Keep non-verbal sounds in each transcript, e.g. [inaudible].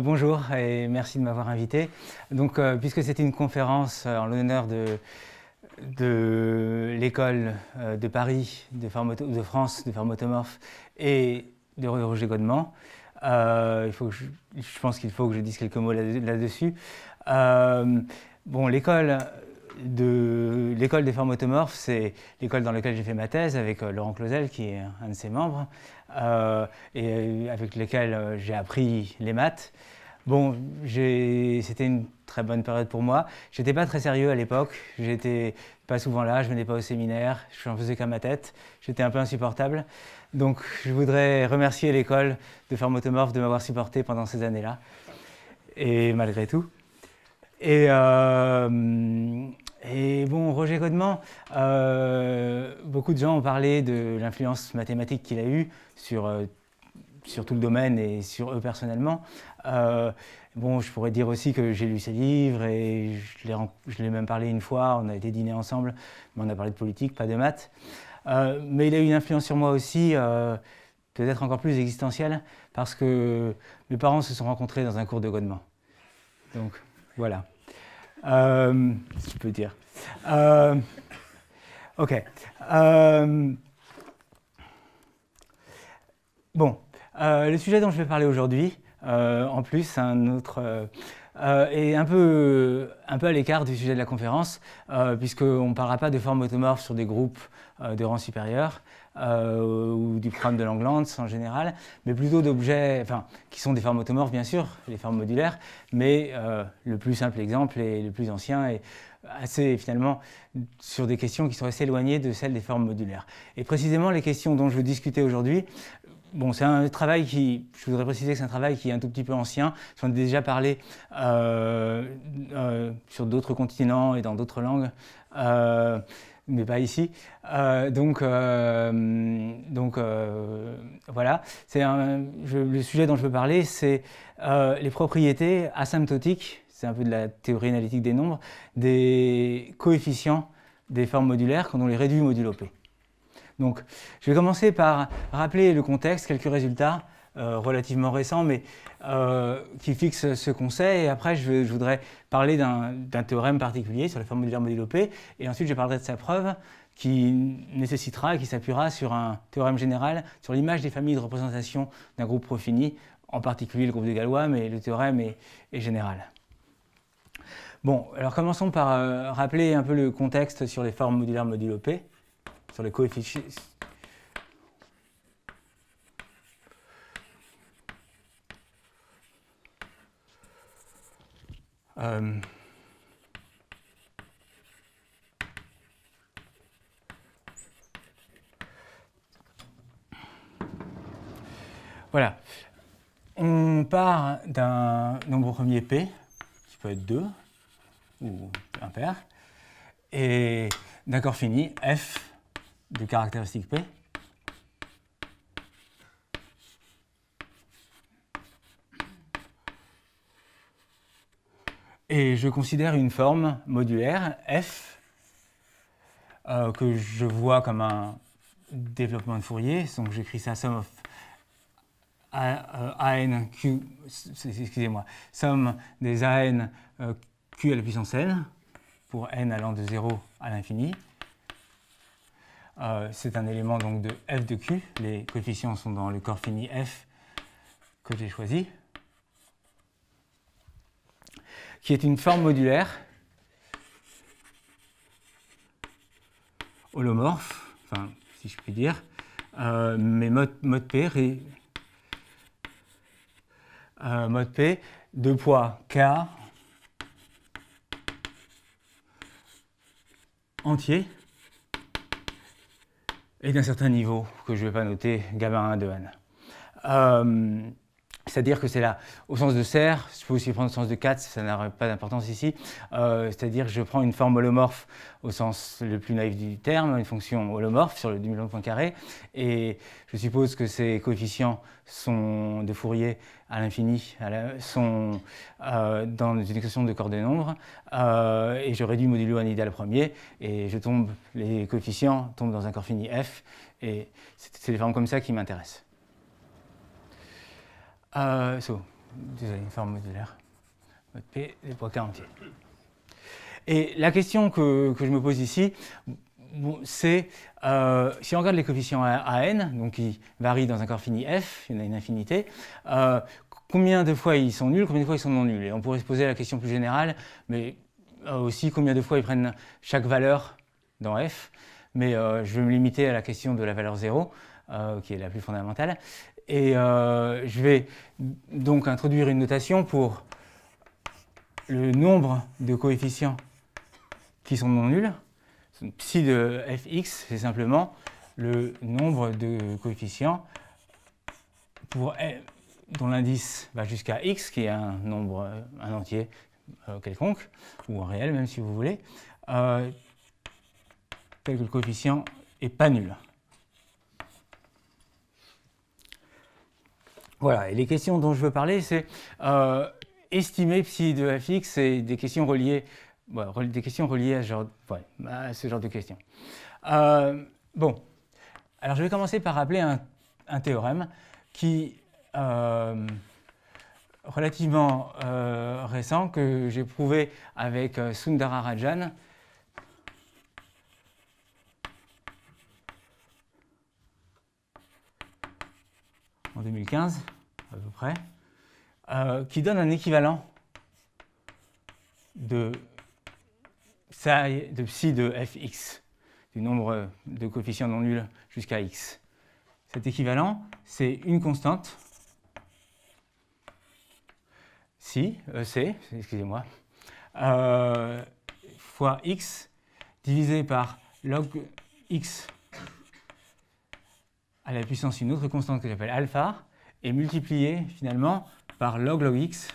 Euh, bonjour et merci de m'avoir invité. Donc, euh, puisque c'est une conférence euh, en l'honneur de, de l'école de Paris, de, France, de Pharmotomorph et de Roger Godement, il faut je, pense qu'il faut que je dise quelques mots là-dessus. bon, l'école de l'école des formes automorphes, c'est l'école dans laquelle j'ai fait ma thèse avec euh, Laurent Clausel, qui est un de ses membres, euh, et euh, avec lequel j'ai appris les maths. Bon, c'était une très bonne période pour moi. J'étais pas très sérieux à l'époque, j'étais pas souvent là, je venais pas au séminaire, je n'en faisais qu'à ma tête, j'étais un peu insupportable. Donc je voudrais remercier l'école de formes automorphes de m'avoir supporté pendant ces années-là, et malgré tout. Et, euh, et bon, Roger Godeman, euh, beaucoup de gens ont parlé de l'influence mathématique qu'il a eue sur, euh, sur tout le domaine et sur eux personnellement. bon, je pourrais dire aussi que j'ai lu ses livres et je l'ai même parlé une fois, on a été dîner ensemble, mais on a parlé de politique, pas de maths. mais il a eu une influence sur moi aussi peut-être encore plus existentielle, parce que mes parents se sont rencontrés dans un cours de Godeman. Donc. Voilà. Euh, je peux dire. Euh, ok. Euh, bon, euh, le sujet dont je vais parler aujourd'hui, en plus, un autre est un peu, un peu à l'écart du sujet de la conférence, puisqu'on ne parlera pas de formes automorphes sur des groupes de rang supérieur. Euh, ou du crâne de Langlands en général, mais plutôt d'objets enfin, qui sont des formes automorphes, bien sûr, les formes modulaires, mais euh, le plus simple exemple et le plus ancien est assez finalement sur des questions qui sont assez éloignées de celles des formes modulaires. Et précisément les questions dont je veux discuter aujourd'hui, Bon, c'est un travail qui, je voudrais préciser que c'est un travail qui est un tout petit peu ancien. J'en a déjà parlé euh, sur d'autres continents et dans d'autres langues mais pas ici. Euh, donc, euh, euh, voilà, le sujet dont je veux parler, c'est les propriétés asymptotiques, c'est un peu de la théorie analytique des nombres, des coefficients des formes modulaires quand on les réduit modulo p. Donc, je vais commencer par rappeler le contexte, quelques résultats. Euh, relativement récent, mais euh, qui fixe ce conseil. Et après, je, voudrais parler d'un théorème particulier sur les formes modulaires modulopées, et ensuite je parlerai de sa preuve qui nécessitera et qui s'appuiera sur un théorème général sur l'image des familles de représentation d'un groupe profini, en particulier le groupe de Galois, mais le théorème est, général. Bon, alors commençons par euh, rappeler un peu le contexte sur les formes modulaires modulopées, sur les coefficients Euh, voilà. On part d'un nombre premier P, qui peut être 2 ou impair, et d'un corps fini, F de caractéristique P, Et je considère une forme modulaire, f, euh, que je vois comme un développement de Fourier. Donc j'écris ça somme of euh, Q, excusez-moi, somme des AN euh, Q à la puissance N, pour N allant de 0 à l'infini. c'est un élément donc de f de Q, les coefficients sont dans le corps fini f que j'ai choisi qui est une forme modulaire holomorphe, enfin, si je puis dire, euh, mais mode, P, euh, P, de poids K entier et d'un certain niveau que je ne vais pas noter, gamma 1 de n. C'est-à-dire que c'est là, au sens de serre, je peux aussi prendre au sens de 4, ça n'a pas d'importance ici. Euh, c'est-à-dire que je prends une forme holomorphe au sens le plus naïf du terme, une fonction holomorphe sur le demi de point carré, et je suppose que ces coefficients sont de Fourier à l'infini sont euh, dans une expression de corps de nombres, euh, et je réduis modulo un idéal premier, et je tombe, les coefficients tombent dans un corps fini F, et c'est des formes comme ça qui m'intéressent. Ah, euh, so, désolé, une forme modulaire. P, Et la question que, je me pose ici, c'est euh, si on regarde les coefficients a_n, n, donc qui varient dans un corps fini f, il y en a une infinité, euh, combien de fois ils sont nuls, combien de fois ils sont non nuls Et on pourrait se poser la question plus générale, mais aussi combien de fois ils prennent chaque valeur dans f. Mais je vais me limiter à la question de la valeur 0, qui est la plus fondamentale. Et euh, je vais donc introduire une notation pour le nombre de coefficients qui sont non nuls. Psi de fx, c'est simplement le nombre de coefficients pour eh, dont l'indice va jusqu'à x, qui est un nombre, euh, un entier euh, quelconque, ou un réel même si vous voulez, tel que le coefficient n'est pas nul. Voilà, et les questions dont je veux parler, c'est euh, estimer psi de fx, et des questions reliées, des questions reliées à, ce genre de questions. Euh, bon, alors je vais commencer par rappeler un, théorème qui euh, relativement euh, récent que j'ai prouvé avec Sundara Rajan 2015, à peu près, euh, qui donne un équivalent de psi de, psi de fx, du nombre de coefficients non nuls jusqu'à x. Cet équivalent, c'est une constante, si, e c, excusez-moi, euh, fois x divisé par log x à la puissance une autre constante que j'appelle alpha et multipliée finalement par log log x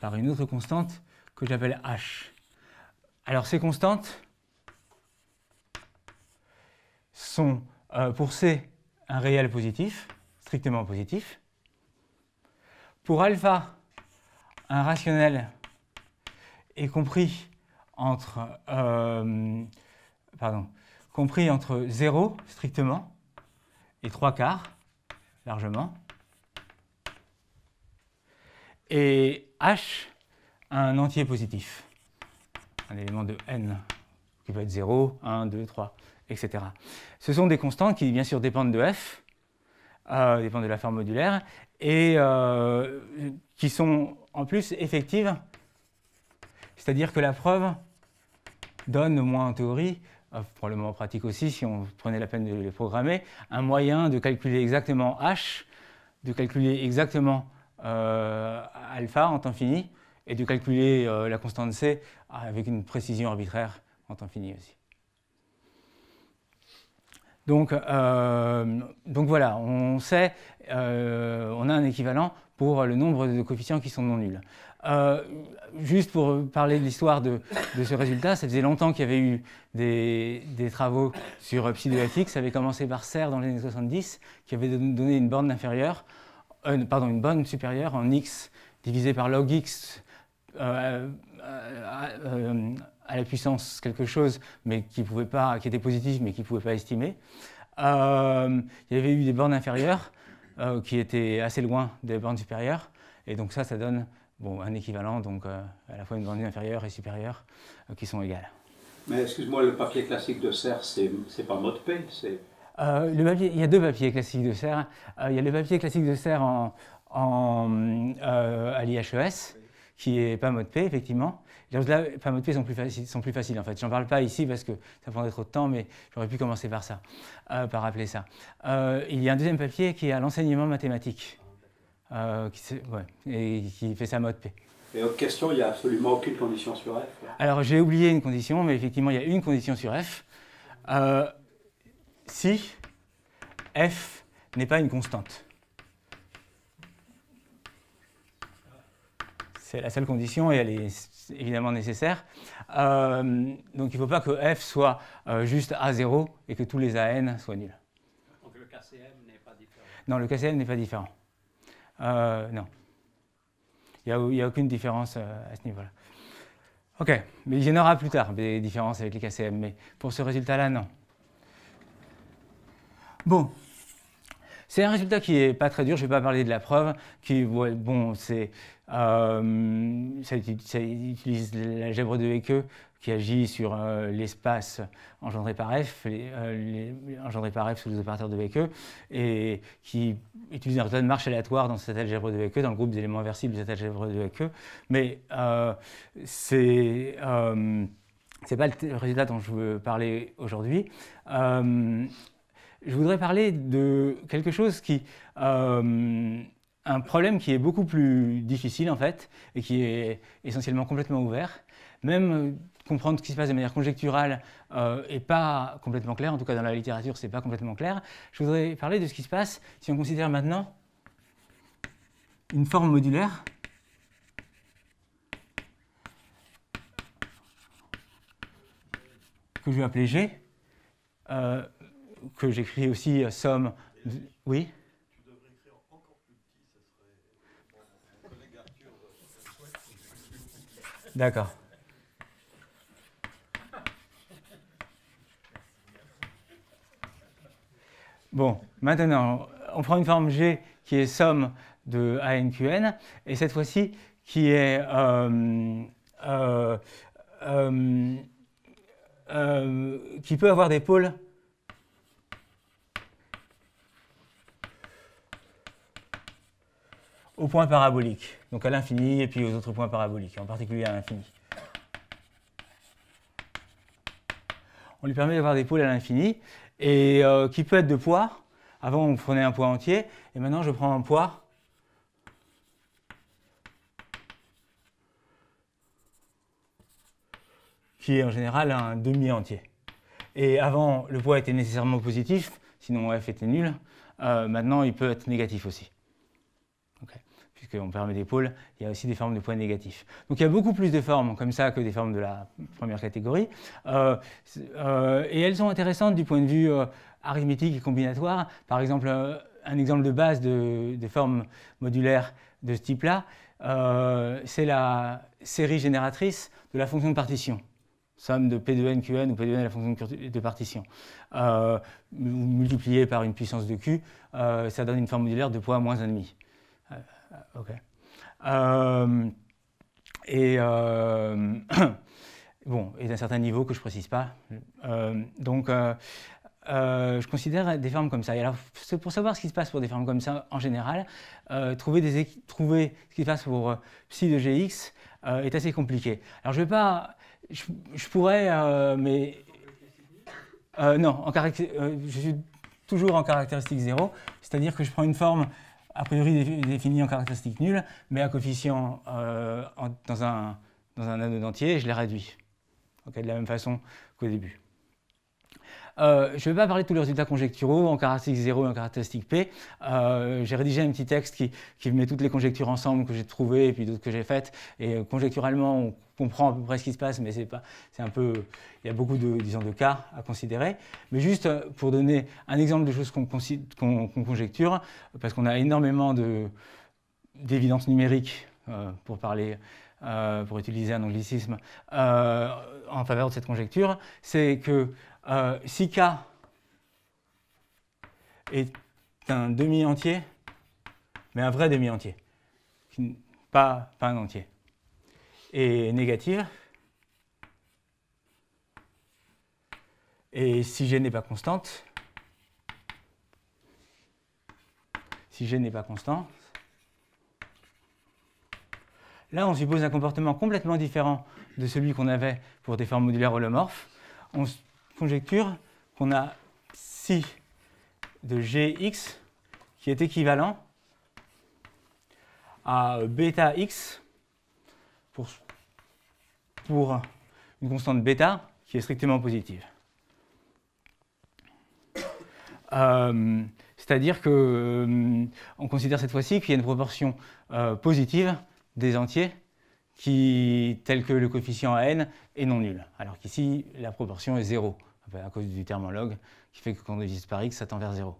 par une autre constante que j'appelle h. Alors ces constantes sont euh, pour c un réel positif, strictement positif. Pour alpha, un rationnel est compris entre... Euh, pardon, compris entre 0 strictement et 3 quarts largement. Et H un entier positif, un élément de n qui peut être 0, 1, 2, 3, etc. Ce sont des constantes qui bien sûr dépendent de f, euh, dépendent de la forme modulaire, et euh, qui sont en plus effectives, c'est-à-dire que la preuve donne, au moins en théorie, ah, probablement pratique aussi, si on prenait la peine de les programmer, un moyen de calculer exactement h, de calculer exactement euh, alpha en temps fini, et de calculer euh, la constante c avec une précision arbitraire en temps fini aussi. Donc, euh, donc voilà, on sait, on a un équivalent pour le nombre de coefficients qui sont non nuls. Euh, juste pour parler de l'histoire de, ce résultat, ça faisait longtemps qu'il y avait eu des, travaux sur Psi2x, Ça avait commencé par Serre dans les années 70, qui avait donné une borne inférieure, euh, pardon, une supérieure en x divisé par log x euh, à la puissance quelque chose, mais qui, pouvait pas, qui était positive, mais qui ne pouvait pas estimer. il y avait eu des bornes inférieures qui étaient assez loin des bornes supérieures. Et donc ça, ça donne bon, un équivalent, donc euh, à la fois une grandeur inférieure et supérieure, euh, qui sont égales. Mais excuse-moi, le papier classique de serre, c'est pas mode de euh, paix Il y a deux papiers classiques de serre. il y a le papier classique de serre en, en à l'IHES, qui est pas mode de paix, effectivement. Les là pas mode de sont plus, faciles, sont plus faciles, en fait. J'en parle pas ici parce que ça prendrait trop de temps, mais j'aurais pu commencer par ça, par rappeler ça. il y a un deuxième papier qui est à l'enseignement mathématique. Euh, qui, et qui fait sa mode P. Et autre question, il n'y a absolument aucune condition sur F Alors j'ai oublié une condition, mais effectivement il y a une condition sur F. Euh, si F n'est pas une constante. C'est la seule condition et elle est évidemment nécessaire. Euh, donc il ne faut pas que F soit juste A0 et que tous les AN soient nuls. Donc le KCM n'est pas différent. Non, le KCM n'est pas différent. Euh, non. Il n'y a, aucune différence euh, à ce niveau-là. OK, mais il y en aura plus tard, des différences avec les KCM, mais pour ce résultat-là, non. Bon, c'est un résultat qui n'est pas très dur, je ne vais pas parler de la preuve, qui, bon, c'est, euh, ça, utilise l'algèbre de Hecke qui agit sur euh, l'espace engendré par F, euh, engendré par F sous les opérateurs de Beckeux, et qui utilise un résultat de marche aléatoire dans cet algèbre de Beckeux, dans le groupe des éléments inversibles de cette algèbre de Beckeux. Mais euh, ce n'est pas le résultat dont je veux parler aujourd'hui. je voudrais parler de quelque chose qui un problème qui est beaucoup plus difficile en fait et qui est essentiellement complètement ouvert. Même comprendre ce qui se passe de manière conjecturale n'est euh, pas complètement clair, en tout cas dans la littérature, c'est pas complètement clair. Je voudrais parler de ce qui se passe si on considère maintenant une forme modulaire. que je vais appeler G, euh, que j'écris aussi serait euh, somme. collègue Oui D'accord. Bon, maintenant, on prend une forme G qui est somme de ANQN, et cette fois-ci qui est euh, euh, euh, qui peut avoir des pôles au point parabolique, donc à l'infini et puis aux autres points paraboliques, en particulier à l'infini. On lui permet d'avoir des pôles à l'infini, et euh, qui peut être de poids, Avant, on prenait un poids entier, et maintenant, je prends un poids qui est en général un demi-entier. Et avant, le poids était nécessairement positif, sinon f était nul. Euh, maintenant, il peut être négatif aussi qu'on des pôles, il y a aussi des formes de points négatifs. Donc il y a beaucoup plus de formes comme ça que des formes de la première catégorie. Euh, euh, et elles sont intéressantes du point de vue euh, arithmétique et combinatoire. Par exemple, un exemple de base de, formes modulaires de ce type-là, c'est la série génératrice de la fonction de partition somme de P de n, Qn, ou P de n la fonction de partition. Multipliée par une puissance de Q, ça donne une forme modulaire de poids moins 1,5. Euh, ok. Euh, et euh, [clears throat] bon, et d'un certain niveau que je précise pas. donc, je considère des formes comme ça. Et alors, pour savoir ce qui se passe pour des formes comme ça en général, trouver, des, trouver ce qui se passe pour Psi de GX est assez compliqué. Alors, je vais pas. Je, pourrais, mais. non, en je suis toujours en caractéristique 0, c'est-à-dire que je prends une forme a priori définie en caractéristique nulle, mais à coefficient euh, dans, un, dans un anneau d'entier, je les réduis. de la même façon qu'au début. Euh, je ne vais pas parler de tous les résultats conjecturaux en caractéristique 0 et en caractéristique P. Euh, j'ai rédigé un petit texte qui, met toutes les conjectures ensemble que j'ai trouvées et puis d'autres que j'ai faites. Et euh, conjecturalement on comprend à peu près ce qui se passe, mais c'est pas, c'est un peu, il y a beaucoup de, disons, de cas à considérer. Mais juste pour donner un exemple de choses qu'on, conjecture, parce qu'on a énormément de, d'évidence numérique, pour parler pour utiliser un anglicisme, en faveur de cette conjecture, c'est que euh, si K est un demi-entier, mais un vrai demi-entier, pas, un entier, et négatif. et si G n'est pas constante, si G n'est pas constant, Là, on suppose un comportement complètement différent de celui qu'on avait pour des formes modulaires holomorphes conjecture qu'on a psi de gx qui est équivalent à bêta x pour, une constante bêta qui est strictement positive. Euh, c'est-à-dire que euh, on considère cette fois-ci qu'il y a une proportion euh, positive des entiers qui, tel que le coefficient a n, est non nul. Alors qu'ici, la proportion est zéro à cause du terme log, qui fait que quand on divise par x, ça tend vers 0.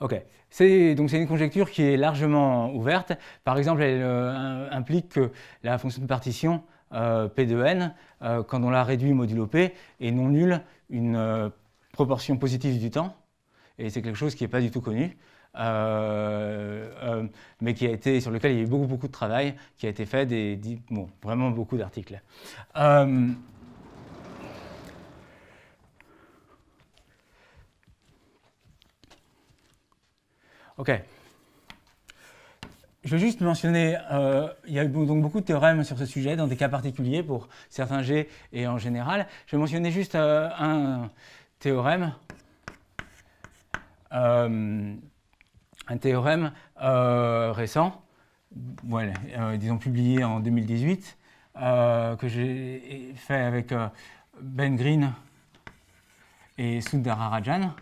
Ok, donc c'est une conjecture qui est largement ouverte. Par exemple, elle euh, implique que la fonction de partition euh, P de n, euh, quand on la réduit modulo P, est non nulle une proportion positive du temps. Et c'est quelque chose qui n'est pas du tout connu, mais qui a été, sur lequel il y a eu beaucoup, beaucoup de travail, qui a été fait, des, vraiment beaucoup d'articles. OK. Je vais juste mentionner, euh, il y a donc beaucoup de théorèmes sur ce sujet, dans des cas particuliers pour certains G et en général. Je vais mentionner juste euh, un théorème, euh, un théorème récent, disons publié en 2018, que j'ai fait avec Ben Green et Sundara Rajan.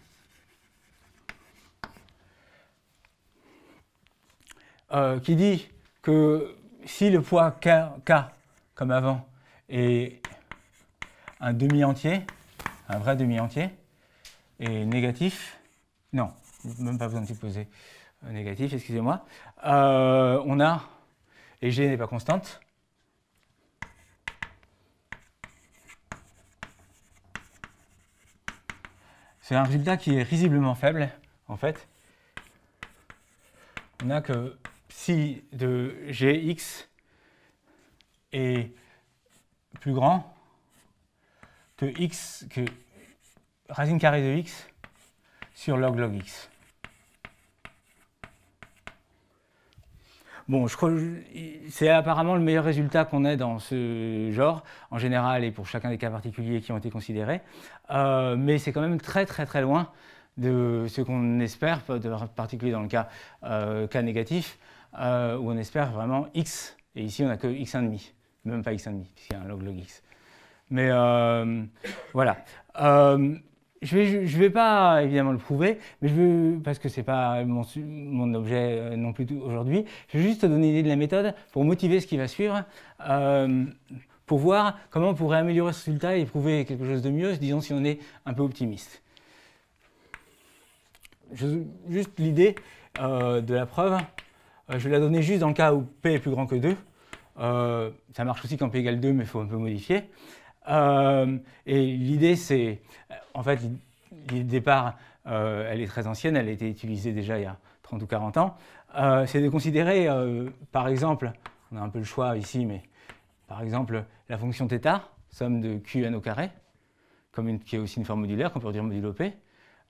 Euh, qui dit que si le poids k, comme avant est un demi-entier, un vrai demi-entier, et négatif, non, même pas besoin de poser euh, négatif, excusez-moi, euh, on a, et g n'est pas constante, c'est un résultat qui est risiblement faible, en fait. On a que si de gx est plus grand que x, que racine carrée de x sur log log x. Bon, je crois c'est apparemment le meilleur résultat qu'on ait dans ce genre, en général et pour chacun des cas particuliers qui ont été considérés. Euh, mais c'est quand même très très très loin de ce qu'on espère, en particulier dans le cas, euh, cas négatif. Euh, où on espère vraiment x, et ici on n'a que x1,5, même pas x1,5, puisqu'il y a un log log x. Mais euh, voilà. Euh, je ne vais, pas évidemment le prouver, mais parce que ce n'est pas mon, objet non plus aujourd'hui. Je vais juste te donner l'idée de la méthode pour motiver ce qui va suivre, pour voir comment on pourrait améliorer ce résultat et prouver quelque chose de mieux, disons si on est un peu optimiste. juste l'idée de la preuve, euh, je vais la donner juste dans le cas où P est plus grand que 2. Euh, ça marche aussi quand P égale 2, mais il faut un peu modifier. Euh, et l'idée, c'est... En fait, l'idée de départ, elle est très ancienne, elle a été utilisée déjà il y a 30 ou 40 ans. c'est de considérer, par exemple, on a un peu le choix ici, mais par exemple, la fonction θ, somme de Qn au carré, comme qui est aussi une forme modulaire, qu'on peut dire modulo P,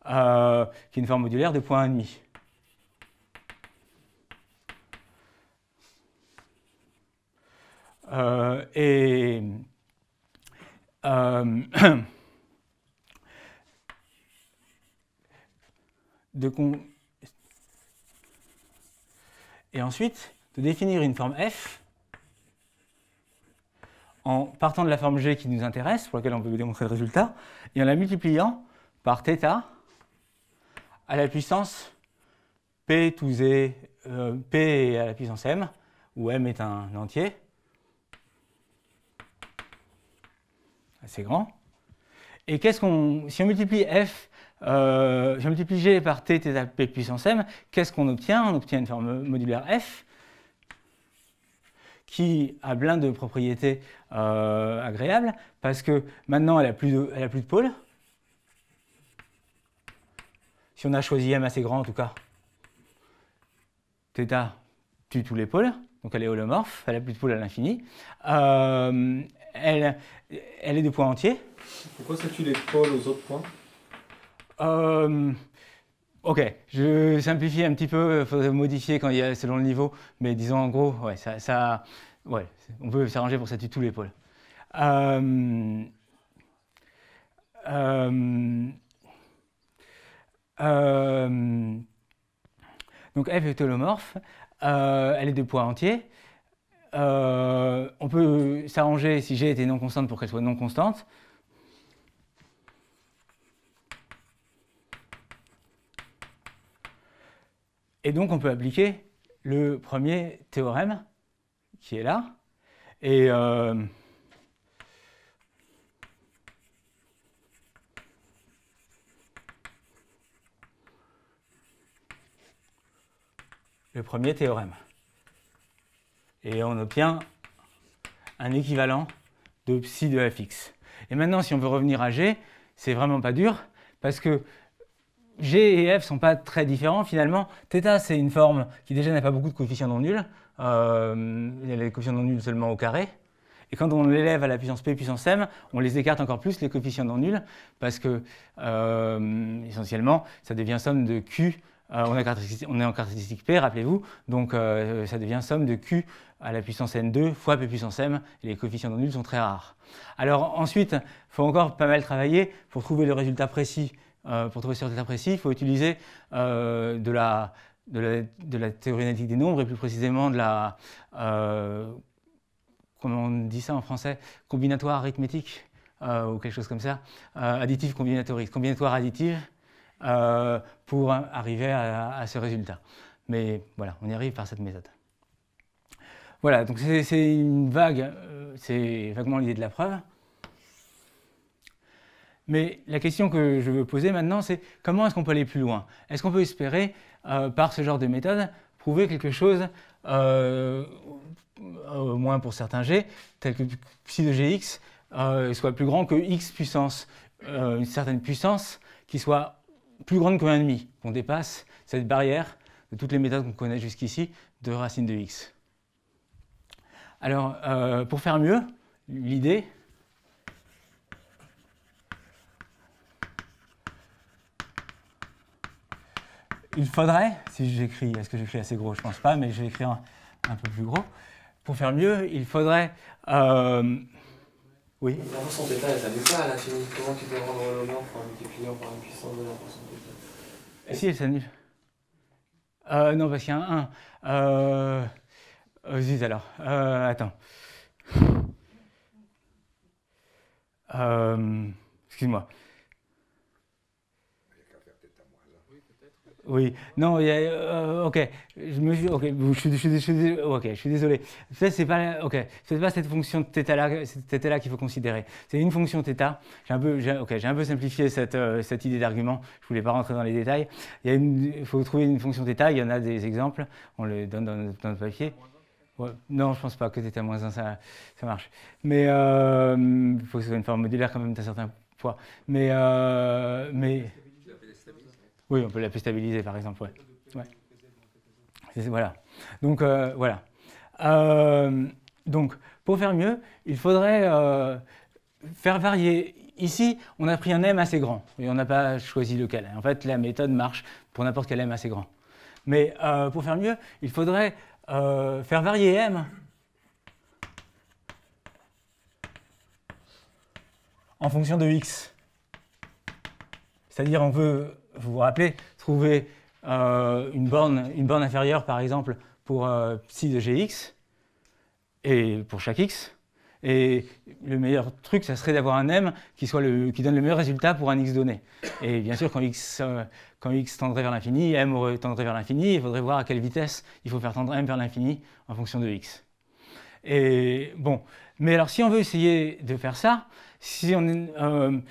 qui est une forme modulaire de point 1,5. Euh, et euh, [clears throat] de et ensuite de définir une forme f en partant de la forme g qui nous intéresse, pour laquelle on peut démontrer le résultat, et en la multipliant par θ à la puissance p tout z, euh, p à la puissance m, où m est un entier, assez grand. Et qu'est-ce qu'on, si on multiplie f, euh, si on multiplie g par t, p puissance m, qu'est-ce qu'on obtient On obtient une forme modulaire f qui a plein de propriétés euh, agréables parce que maintenant elle a plus de, elle plus de pôles. Si on a choisi m assez grand en tout cas, θ tue tous les pôles, donc elle est holomorphe, elle n'a plus de pôles à l'infini. Euh, elle, est de poids entier. Pourquoi ça tue les pôles aux autres points euh, Ok, je simplifie un petit peu, il faudrait modifier quand il y a, selon le niveau, mais disons en gros, ça, on veut s'arranger pour tue tous les pôles. Euh, euh, donc f est holomorphe, elle est de poids entier. Euh, on peut s'arranger si g était non constante pour qu'elle soit non constante. Et donc on peut appliquer le premier théorème qui est là. Et euh, le premier théorème et on obtient un équivalent de psi de fx. Et maintenant, si on veut revenir à g, c'est vraiment pas dur, parce que g et f sont pas très différents finalement. Θ, c'est une forme qui déjà n'a pas beaucoup de coefficients non nuls, euh, il y a les coefficients non nuls seulement au carré, et quand on l'élève à la puissance p puissance m, on les écarte encore plus, les coefficients non nuls, parce que euh, essentiellement, ça devient somme de q euh, on, est en caractéristique P, rappelez-vous, donc euh, ça devient somme de Q à la puissance N2 fois P puissance M, et les coefficients non nuls sont très rares. Alors ensuite, il faut encore pas mal travailler pour trouver le résultat précis. Euh, pour trouver ce résultat précis, il faut utiliser de la, théorie analytique des nombres, et plus précisément de la, comment on dit ça en français, combinatoire arithmétique, ou quelque chose comme ça, additive combinatoire additive, euh, pour arriver à, ce résultat. Mais voilà, on y arrive par cette méthode. Voilà, donc c'est une vague, euh, c'est vaguement l'idée de la preuve. Mais la question que je veux poser maintenant, c'est comment est-ce qu'on peut aller plus loin Est-ce qu'on peut espérer, euh, par ce genre de méthode, prouver quelque chose, au moins pour certains g, tel que psi de gx soit plus grand que x puissance, une certaine puissance qui soit plus grande que 1,5, qu'on dépasse cette barrière de toutes les méthodes qu'on connaît jusqu'ici de racine de x. Alors, euh, pour faire mieux, l'idée, il faudrait, si j'écris, est-ce que j'écris assez gros Je pense pas, mais je vais écrire un, peu plus gros. Pour faire mieux, il faudrait euh, oui. La son état, elle s'annule pas à l'infini. Comment tu peux rendre le pour un multipliant par une puissance de la fonction Et Si, elle s'annule. Euh, non, parce qu'il y a un 1. Euh... euh alors. Euh, attends. Euh... Excuse-moi. Oui, non, y a, euh, ok, je me suis, ok, je suis, désolé. Ce c'est pas, ok, c'est pas cette fonction θ là, qu'il faut considérer. C'est une fonction θ. J'ai un peu, ok, j'ai un peu simplifié euh, cette, idée d'argument. Je voulais pas rentrer dans les détails. Il faut trouver une fonction θ. Il y en a des exemples. On les donne dans notre, papier. non, je pense pas que θ moins 1 ça, marche. Mais il euh, faut que ce soit une forme modulaire quand même d'un certain poids. Mais mais oui, on peut la stabiliser, par exemple. Voilà. Donc, euh, voilà. Euh, donc, pour faire mieux, il faudrait euh, faire varier. Ici, on a pris un M assez grand et on n'a pas choisi lequel. En fait, la méthode marche pour n'importe quel M assez grand. Mais pour faire mieux, il faudrait faire varier M en fonction de X. C'est-à-dire on veut vous vous rappelez, trouver euh, une, borne, inférieure, par exemple, pour euh, psi de gx, et pour chaque x. Et le meilleur truc, ça serait d'avoir un m qui, soit le, qui donne le meilleur résultat pour un x donné. Et bien sûr, quand x, euh, quand x tendrait vers l'infini, m tendrait vers l'infini, il faudrait voir à quelle vitesse il faut faire tendre m vers l'infini en fonction de x. Et bon, mais alors si on veut essayer de faire ça, si on,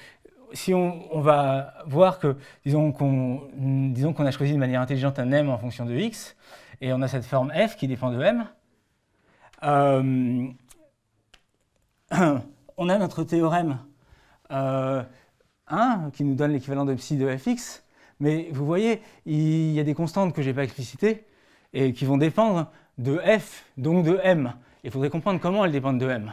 si on, va voir que, disons qu'on a choisi de manière intelligente un m en fonction de x, et on a cette forme f qui dépend de m, euh, [clears throat] on a notre théorème 1 euh, qui nous donne l'équivalent de psi de fx, mais vous voyez, il y a des constantes que je n'ai pas explicitées et qui vont dépendre de f, donc de m. Il faudrait comprendre comment elles dépendent de m.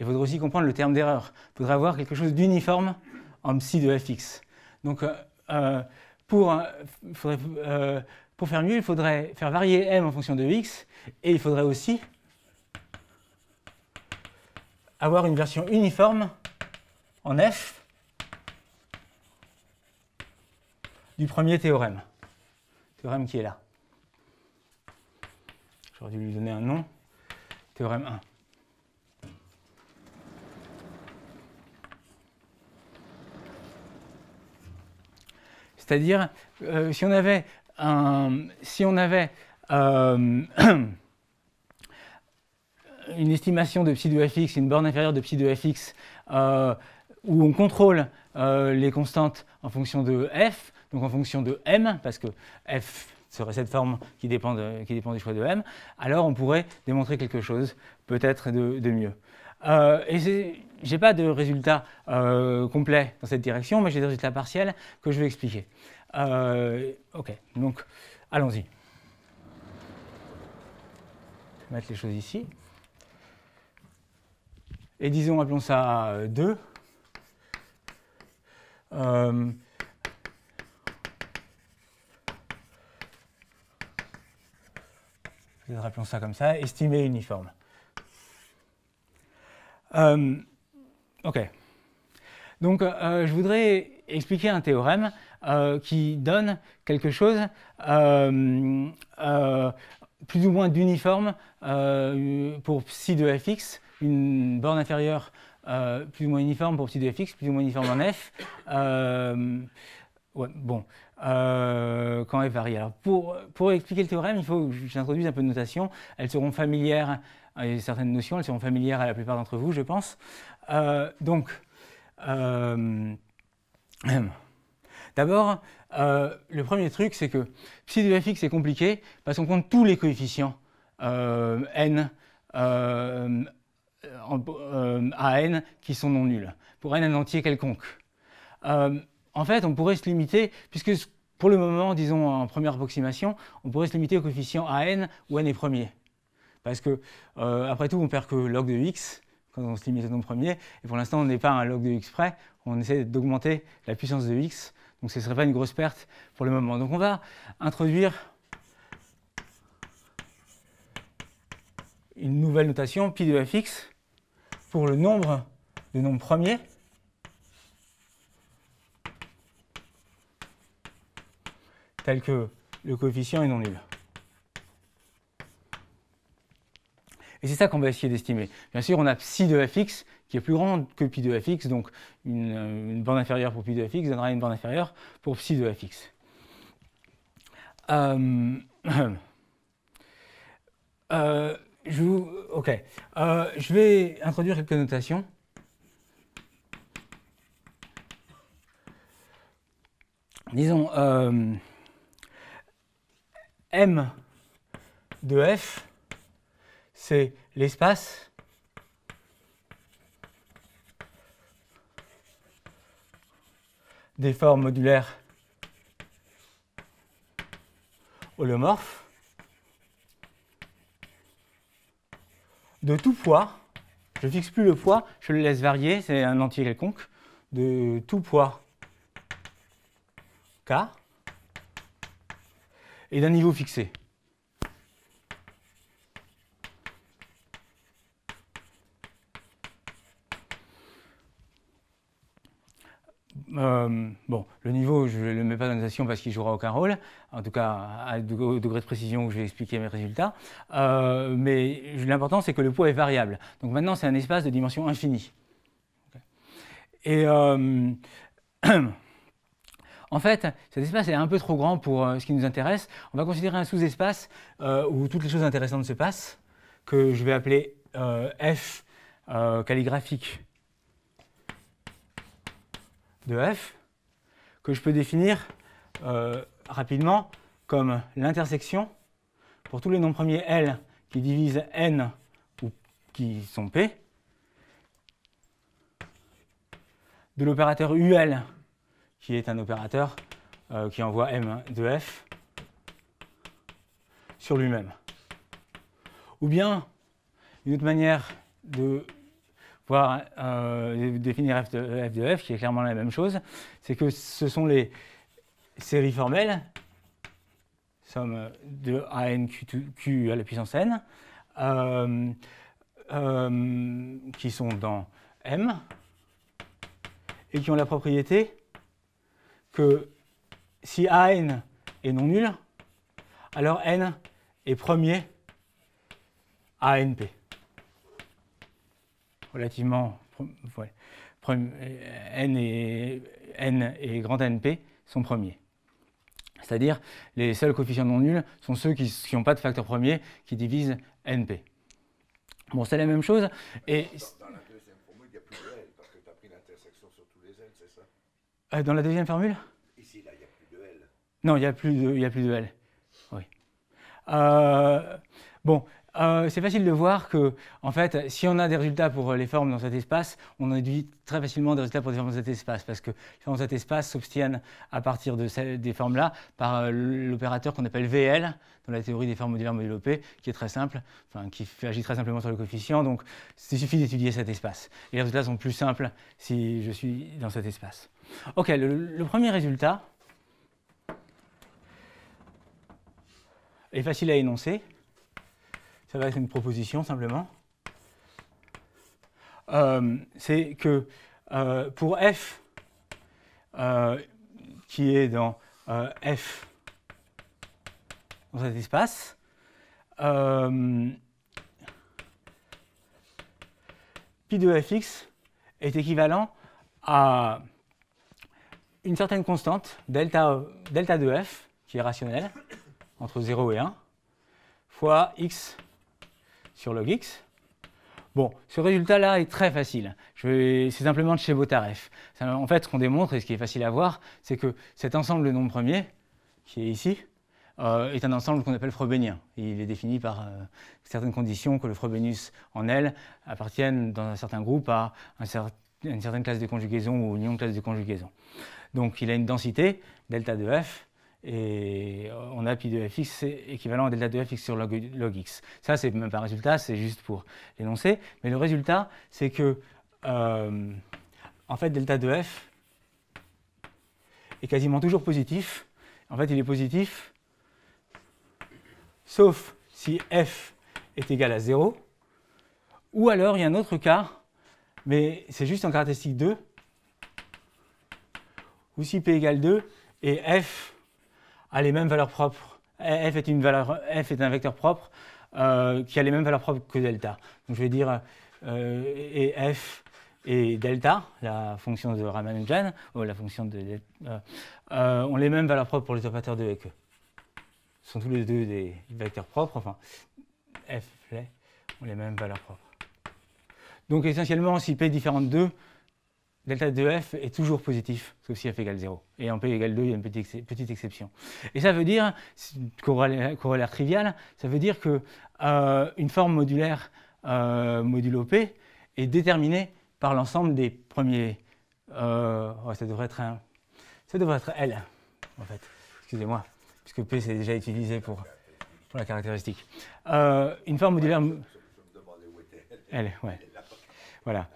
Il faudrait aussi comprendre le terme d'erreur. Il faudrait avoir quelque chose d'uniforme en psi de fx. Donc euh, euh, pour, euh, pour faire mieux, il faudrait faire varier m en fonction de x, et il faudrait aussi avoir une version uniforme en f du premier théorème. Théorème qui est là. J'aurais dû lui donner un nom. Théorème 1. C'est-à-dire, euh, si on avait, euh, [clears throat] une estimation de psi 2 fx, une borne inférieure de psi 2 fx, euh, où on contrôle les constantes en fonction de f, donc en fonction de m, parce que f serait cette forme qui dépend, du choix de m, alors on pourrait démontrer quelque chose peut-être de mieux. Euh, et j'ai pas de résultat euh, complet dans cette direction, mais j'ai des résultats partiels que je vais expliquer. Euh, ok, donc allons-y. Je vais mettre les choses ici. Et disons, appelons ça 2. Rappelons euh, ça comme ça, estimé uniforme. Euh, ok. Donc, euh, euh, je voudrais expliquer un théorème qui donne quelque chose plus ou moins d'uniforme pour psi de fx, une borne inférieure plus ou moins uniforme pour psi de fx, plus ou moins uniforme en f. bon, quand euh, elle varie. Alors pour, expliquer le théorème, il faut que j'introduise un peu de notation. Elles seront familières, à certaines notions, elles seront familières à la plupart d'entre vous, je pense. Euh, donc, euh, [clears throat] d'abord, le premier truc, c'est que psi de fx, c'est compliqué parce qu'on compte tous les coefficients n à n qui sont non nuls, pour n un entier quelconque. En fait, on pourrait se limiter, puisque pour le moment, disons en première approximation, on pourrait se limiter au coefficient AN où n est premier. Parce que, euh, après tout, on perd que log de x quand on se limite au nombre premier, et pour l'instant, on n'est pas à un log de x près, on essaie d'augmenter la puissance de x, donc ce ne serait pas une grosse perte pour le moment. Donc on va introduire une nouvelle notation, pi de fx, pour le nombre de nombres premiers, tel que le coefficient est non nul. Et c'est ça qu'on va essayer d'estimer. Bien sûr, on a psi de fx qui est plus grand que pi de fx, donc une, euh, bande inférieure pour pi de fx donnera une bande inférieure pour psi de fx. Euh, [coughs] euh je, euh, je vais introduire quelques notations. Disons, M de F, c'est l'espace des formes modulaires holomorphes de tout poids. Je ne fixe plus le poids, je le laisse varier, c'est un entier quelconque, de tout poids K et d'un niveau fixé. Euh, bon, le niveau, je ne le mets pas dans la notation parce qu'il jouera aucun rôle, en tout cas au degré de précision où je vais expliquer mes résultats. Euh, mais l'important, c'est que le poids est variable. Donc maintenant, c'est un espace de dimension infinie. Et euh, [clears throat] En fait, cet espace est un peu trop grand pour euh, ce qui nous intéresse. On va considérer un sous-espace euh, où toutes les choses intéressantes se passent, que je vais appeler euh, F calligraphique de F, que je peux définir rapidement comme l'intersection pour tous les noms premiers L qui divisent N ou qui sont P, de l'opérateur UL qui est un opérateur euh, qui envoie M de F sur lui-même. Ou bien, une autre manière de voir, euh, définir F de, F qui est clairement la même chose, c'est que ce sont les séries formelles, somme de AN Q, Q à la puissance N, euh, qui sont dans M, et qui ont la propriété que si n est non nul, alors N est premier à NP. Relativement, euh, N, et, N et grand NP sont premiers. C'est-à-dire, les seuls coefficients non nuls sont ceux qui n'ont pas de facteur premier qui divisent NP. Bon, c'est la même chose. Et Euh, dans la deuxième formule Ici, là, il n'y a plus de L. Non, il n'y a, plus de, a plus de L. Oui. Euh, bon, euh, c'est facile de voir que, fait, si on a des résultats pour euh, les formes dans cet espace, on en déduit très facilement des résultats pour des formes dans cet espace, parce que les formes dans cet espace s'obtiennent à partir de ces, des formes-là par euh, l'opérateur qu'on appelle VL, dans la théorie des formes modulaires développées, qui est très simple, qui agit très simplement sur le coefficient, donc il suffit d'étudier cet espace. les résultats sont plus simples si je suis dans cet espace. Ok, le premier résultat est facile à énoncer ça va être une proposition simplement, euh, c'est que euh, pour f euh, qui est dans f dans cet espace, pi de fx est équivalent à une certaine constante, delta, delta de f, qui est rationnelle, entre 0 et 1, fois x sur x. Bon, ce résultat-là est très facile. C'est simplement de chez Botaref. en fait, ce qu'on démontre, et ce qui est facile à voir, c'est que cet ensemble de nombres premiers, qui est ici, euh, est un ensemble qu'on appelle Frobenien. Il est défini par euh, certaines conditions que le frobenius en L appartienne dans un certain groupe à une certaine classe de conjugaison ou une non-classe de conjugaison. Donc il a une densité, delta de f, et euh, on a pi de fx, c'est équivalent à delta de fx sur log, x. Ça, c'est même pas un résultat, c'est juste pour l'énoncer. Mais le résultat, c'est que, euh, en fait, delta de f est quasiment toujours positif. En fait, il est positif, sauf si f est égal à 0. Ou alors, il y a un autre cas, mais c'est juste en caractéristique 2, ou si p égale 2 et f a les mêmes valeurs propres. F est, une valeur, f est un vecteur propre euh, qui a les mêmes valeurs propres que delta. Donc je vais dire euh, et f et delta, la fonction de Ramanujan, ou la fonction de euh, ont les mêmes valeurs propres pour les opérateurs de que. Ce sont tous les deux des vecteurs propres, enfin, f et ont les mêmes valeurs propres. Donc essentiellement, si p est différent de 2, delta de f est toujours positif, sauf si f égale 0. Et en p égale 2, il y a une petite, petite exception. Et ça veut dire, corollaire, corollaire trivial, ça veut dire que euh, une forme modulaire euh, modulo p est déterminée par l'ensemble des premiers... Euh, ça devrait être un, ça devrait être L, en fait. Excusez-moi, puisque P, c'est déjà utilisé pour, pour la caractéristique. Euh, une forme modulaire... L, ouais. Voilà.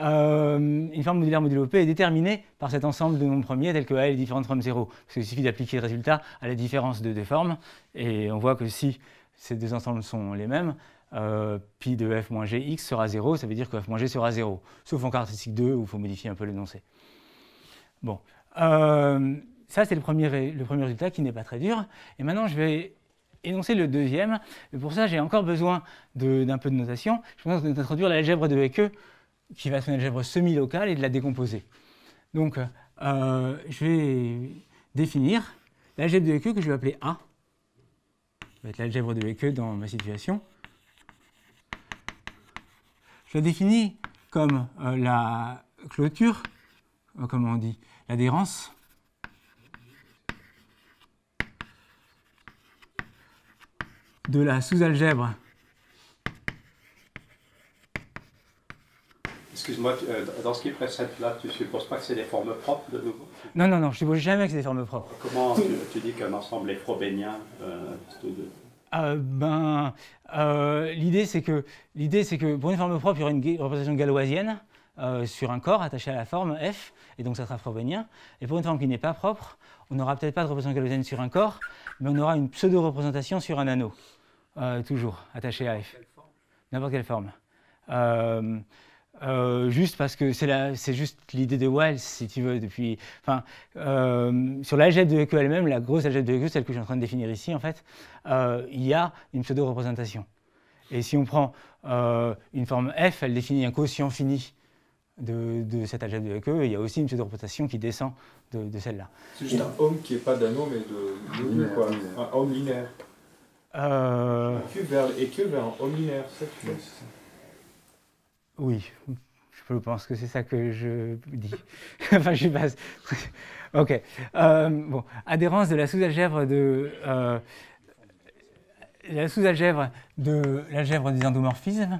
Euh, une forme modulaire modulo est déterminée par cet ensemble de nombres premiers tels que A est différente from 0. Il suffit d'appliquer le résultat à la différence de deux formes. Et on voit que si ces deux ensembles sont les mêmes, euh, pi de f moins g x sera 0, ça veut dire que f moins g sera 0. Sauf en caractéristique 2 où il faut modifier un peu l'énoncé. Bon. Euh, ça, c'est le premier, le premier résultat qui n'est pas très dur. Et maintenant, je vais énoncer le deuxième. Et pour ça, j'ai encore besoin d'un peu de notation. Je pense introduire l'algèbre de Hecke qui va être une algèbre semi-locale et de la décomposer. Donc, euh, euh, je vais définir l'algèbre de EQ que je vais appeler A. Ça va être l'algèbre de EQ dans ma situation. Je la définis comme euh, la clôture, comme comment on dit, l'adhérence de la sous-algèbre Excuse-moi, euh, dans ce qui précède là, tu ne supposes pas que c'est des formes propres de nouveau Non, non, non, je ne suppose jamais que c'est des formes propres. Comment tu, dis qu'un ensemble est frobénien euh, euh, ben, L'idée, c'est que, pour une forme propre, il y aura une représentation galloisienne sur un corps attaché à la forme F, et donc ça sera frobénien. Et pour une forme qui n'est pas propre, on n'aura peut-être pas de représentation galoisienne sur un corps, mais on aura une pseudo-représentation sur un anneau, toujours attaché à F. N'importe quelle forme. N'importe quelle forme. Euh, juste parce que c'est juste l'idée de Wells, si tu veux, depuis. Enfin, euh, sur l'algèbre de EQ elle-même, la grosse algèbre de EQ, celle que je suis en train de définir ici, en fait, euh, il y a une pseudo-représentation. Et si on prend une forme f, elle définit un quotient fini de, de cette algèbre de EQ, et il y a aussi une pseudo-représentation qui descend de, de celle-là. C'est juste un homme qui n'est pas d'anneau, mais de, de linéaire, quoi. Linéaire. Un homme linéaire. Euh... que vers, vers un homme linéaire, c'est ça oui, je pense que c'est ça que je dis. [laughs] enfin, je base. [laughs] ok. Euh, bon, adhérence de la sous-algèbre de euh, la sous-algèbre de l'algèbre des endomorphismes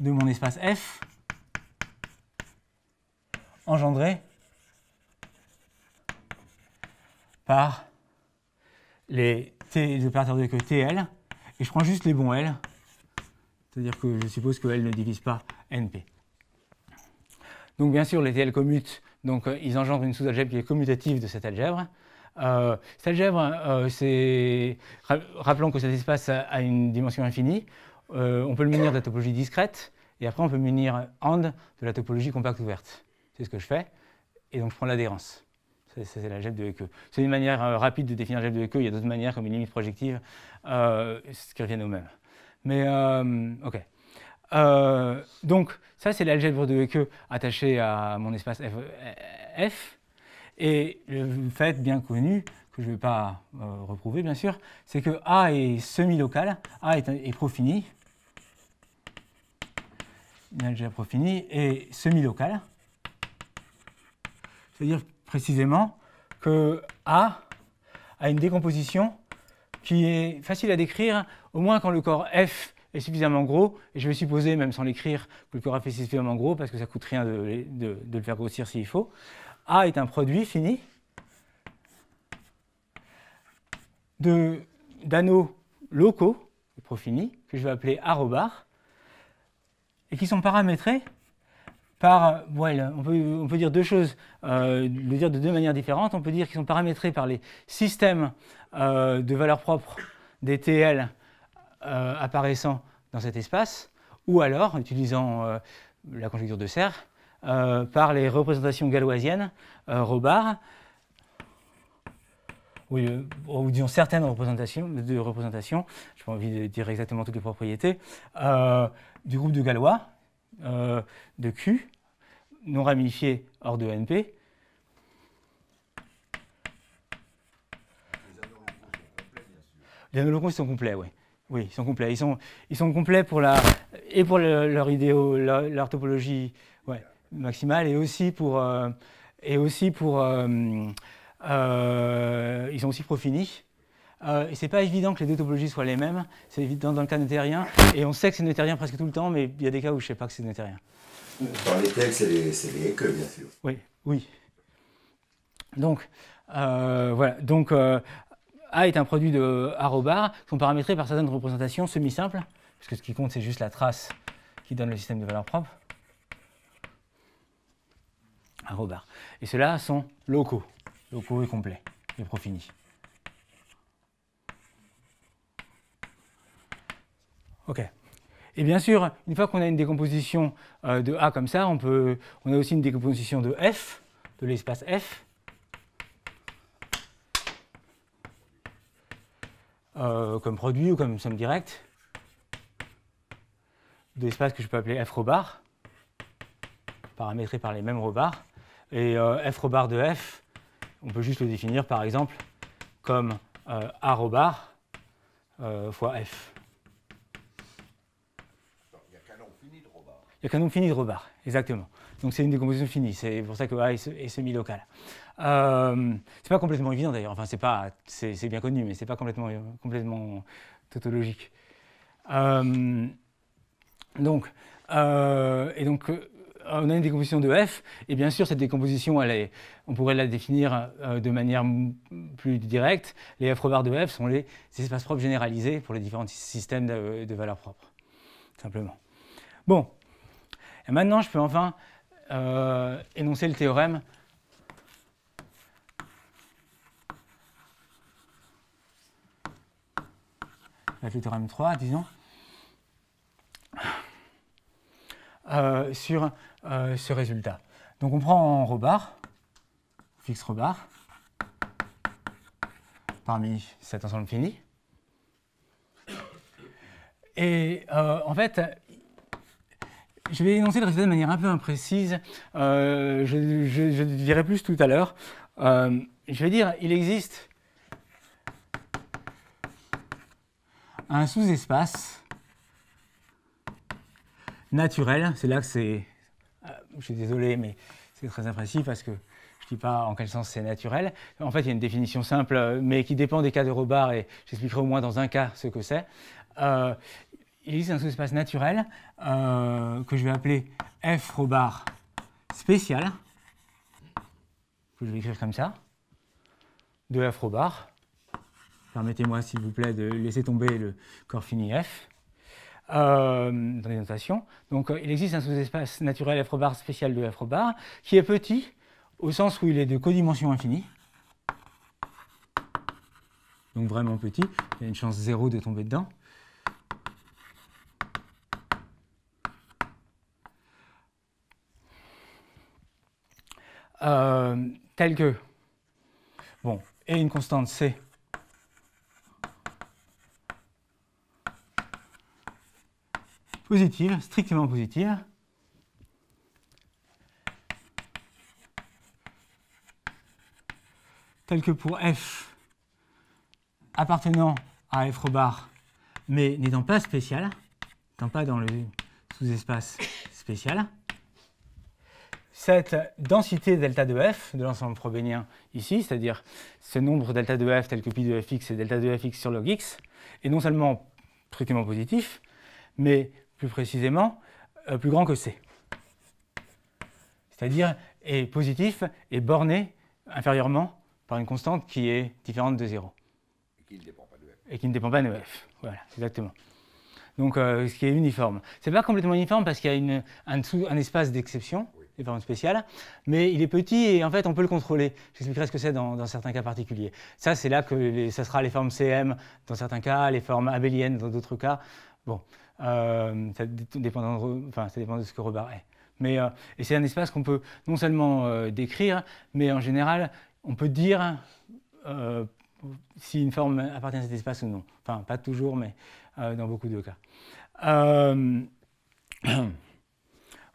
de mon espace F engendré par les, les opérateurs de queue TL et je prends juste les bons L c'est-à-dire que je suppose que L ne divise pas NP. Donc bien sûr, les TL commutent, donc euh, ils engendrent une sous-algèbre qui est commutative de cette algèbre. Euh, cette algèbre, euh, c'est... Rappelons que cet espace a une dimension infinie. on peut le munir de la topologie discrète, et après on peut munir AND de la topologie compacte ouverte. C'est ce que je fais, et donc je prends l'adhérence. C'est l'algèbre de EQ. E. C'est une manière rapide de définir l'algèbre de EQ, e. il y a d'autres manières comme une limite projective, ce qui revient au même. Mais euh, ok. Euh, donc ça c'est l'algèbre de Hecke attachée à mon espace euh, F, Et le fait bien connu, que je ne vais pas reprouver bien sûr, c'est que A est semi-local, A est, profini. une algèbre profini et semi-locale. C'est-à-dire précisément que A a une décomposition qui est facile à décrire au moins quand le corps F est suffisamment gros, et je vais supposer, même sans l'écrire, que le corps F est suffisamment gros, parce que ça ne coûte rien de, le faire grossir s'il faut, A est un produit fini d'anneaux locaux, les profinis, que je vais appeler arrobar, et qui sont paramétrés par, on, peut, on peut dire deux choses, euh, le dire de deux manières différentes. On peut dire qu'ils sont paramétrés par les systèmes euh, de valeurs propres des TL euh, apparaissant dans cet espace, ou alors, utilisant euh, la conjecture de Serre, euh, par les représentations galoisiennes, Robard, ou, ou, disons certaines représentations, de représentations, je n'ai pas envie de dire exactement toutes les propriétés, du groupe de Galois de Q, non ramifié hors de NP, Les analogues sont complets, oui. Oui, ils sont complets. Ils sont, ils sont complets pour la, et pour leur idéo, leur, topologie maximale, et aussi pour... Euh, et aussi pour euh, euh, ils sont aussi Profini. Euh, et c'est pas évident que les deux topologies soient les mêmes. C'est évident dans le cas nétérien Et on sait que c'est rien presque tout le temps, mais il y a des cas où je sais pas que c'est nétérien. Dans les textes, c'est les, les bien sûr. Oui, oui. Donc, voilà. Donc, a est un produit de arrobar qui sont paramétrés par certaines représentations semi-simples, puisque ce qui compte, c'est juste la trace qui donne le système de valeurs propres. Et ceux-là sont locaux, locaux et complets, et profini. OK. Et bien sûr, une fois qu'on a une décomposition euh, de A comme ça, on, peut, on a aussi une décomposition de F, de l'espace F, Euh, comme produit ou comme somme directe d'espace que je peux appeler f robar paramétré par les mêmes robars. Et euh, f robar de f, on peut juste le définir par exemple comme euh, a euh, fois f. Il n'y a qu'un nom fini de robar. Il n'y a qu'un fini de rebar, exactement. Donc c'est une décomposition finie, c'est pour ça que A est, semi-local. Euh, c'est pas complètement évident d'ailleurs, enfin c'est bien connu, mais c'est pas complètement, complètement tautologique. Euh, donc, euh, et donc euh, on a une décomposition de F, et bien sûr cette décomposition, on pourrait la définir de manière plus directe. Les F rebars de F sont les espaces propres généralisés pour les différents systèmes de, de valeurs propres, simplement. Bon, maintenant je peux enfin euh, énoncer le théorème le théorème 3, disons, euh, sur euh, ce résultat. Donc on prend en rebar, fixe rebar, parmi cet ensemble fini. Et en fait, je vais énoncer le résultat de manière un peu imprécise. Euh, je, dirai plus tout à l'heure. Euh, je vais dire, il existe un sous-espace naturel. C'est là que c'est... Euh, je suis désolé, mais c'est très imprécis parce que je ne dis pas en quel sens c'est naturel. En fait, il y a une définition simple, mais qui dépend des cas de Robard, et j'expliquerai au moins dans un cas ce que c'est il existe un sous-espace naturel euh, que je vais appeler f spécial, que je vais écrire comme ça, de f Permettez-moi, s'il vous plaît, de laisser tomber le corps fini f euh, Donc, euh, il existe un sous-espace naturel f spécial de f qui est petit au sens où il est de codimension infinie. Donc, vraiment petit. Il y a une chance zéro de tomber dedans. Euh, tel telle que, bon, et une constante C. Positive, strictement positive. Telle que pour F appartenant à F bar, mais n'étant pas spécial, n'étant pas dans le sous-espace spécial, cette densité delta de f de l'ensemble frobénien ici, c'est-à-dire ce nombre delta de f tel que pi de fx et delta de fx sur log x, est non seulement strictement positif, mais plus précisément euh, plus grand que c. C'est-à-dire est positif et borné inférieurement par une constante qui est différente de 0. Et qui ne dépend pas de f. Et qui ne dépend pas de f. Voilà, exactement donc euh, ce qui est uniforme. Ce n'est pas complètement uniforme parce qu'il y a un, espace d'exception les formes spéciales, mais il est petit et en fait on peut le contrôler. J'expliquerai ce que c'est dans, certains cas particuliers. Ça, c'est là que ça sera les formes CM dans certains cas, les formes abéliennes dans d'autres cas. Bon, euh, ça, dépend de, ce que Robert est. Mais, euh, et c'est un espace qu'on peut non seulement euh, décrire, mais en général, on peut dire si une forme appartient à cet espace ou non. Enfin, pas toujours, mais dans beaucoup de cas. [clears throat]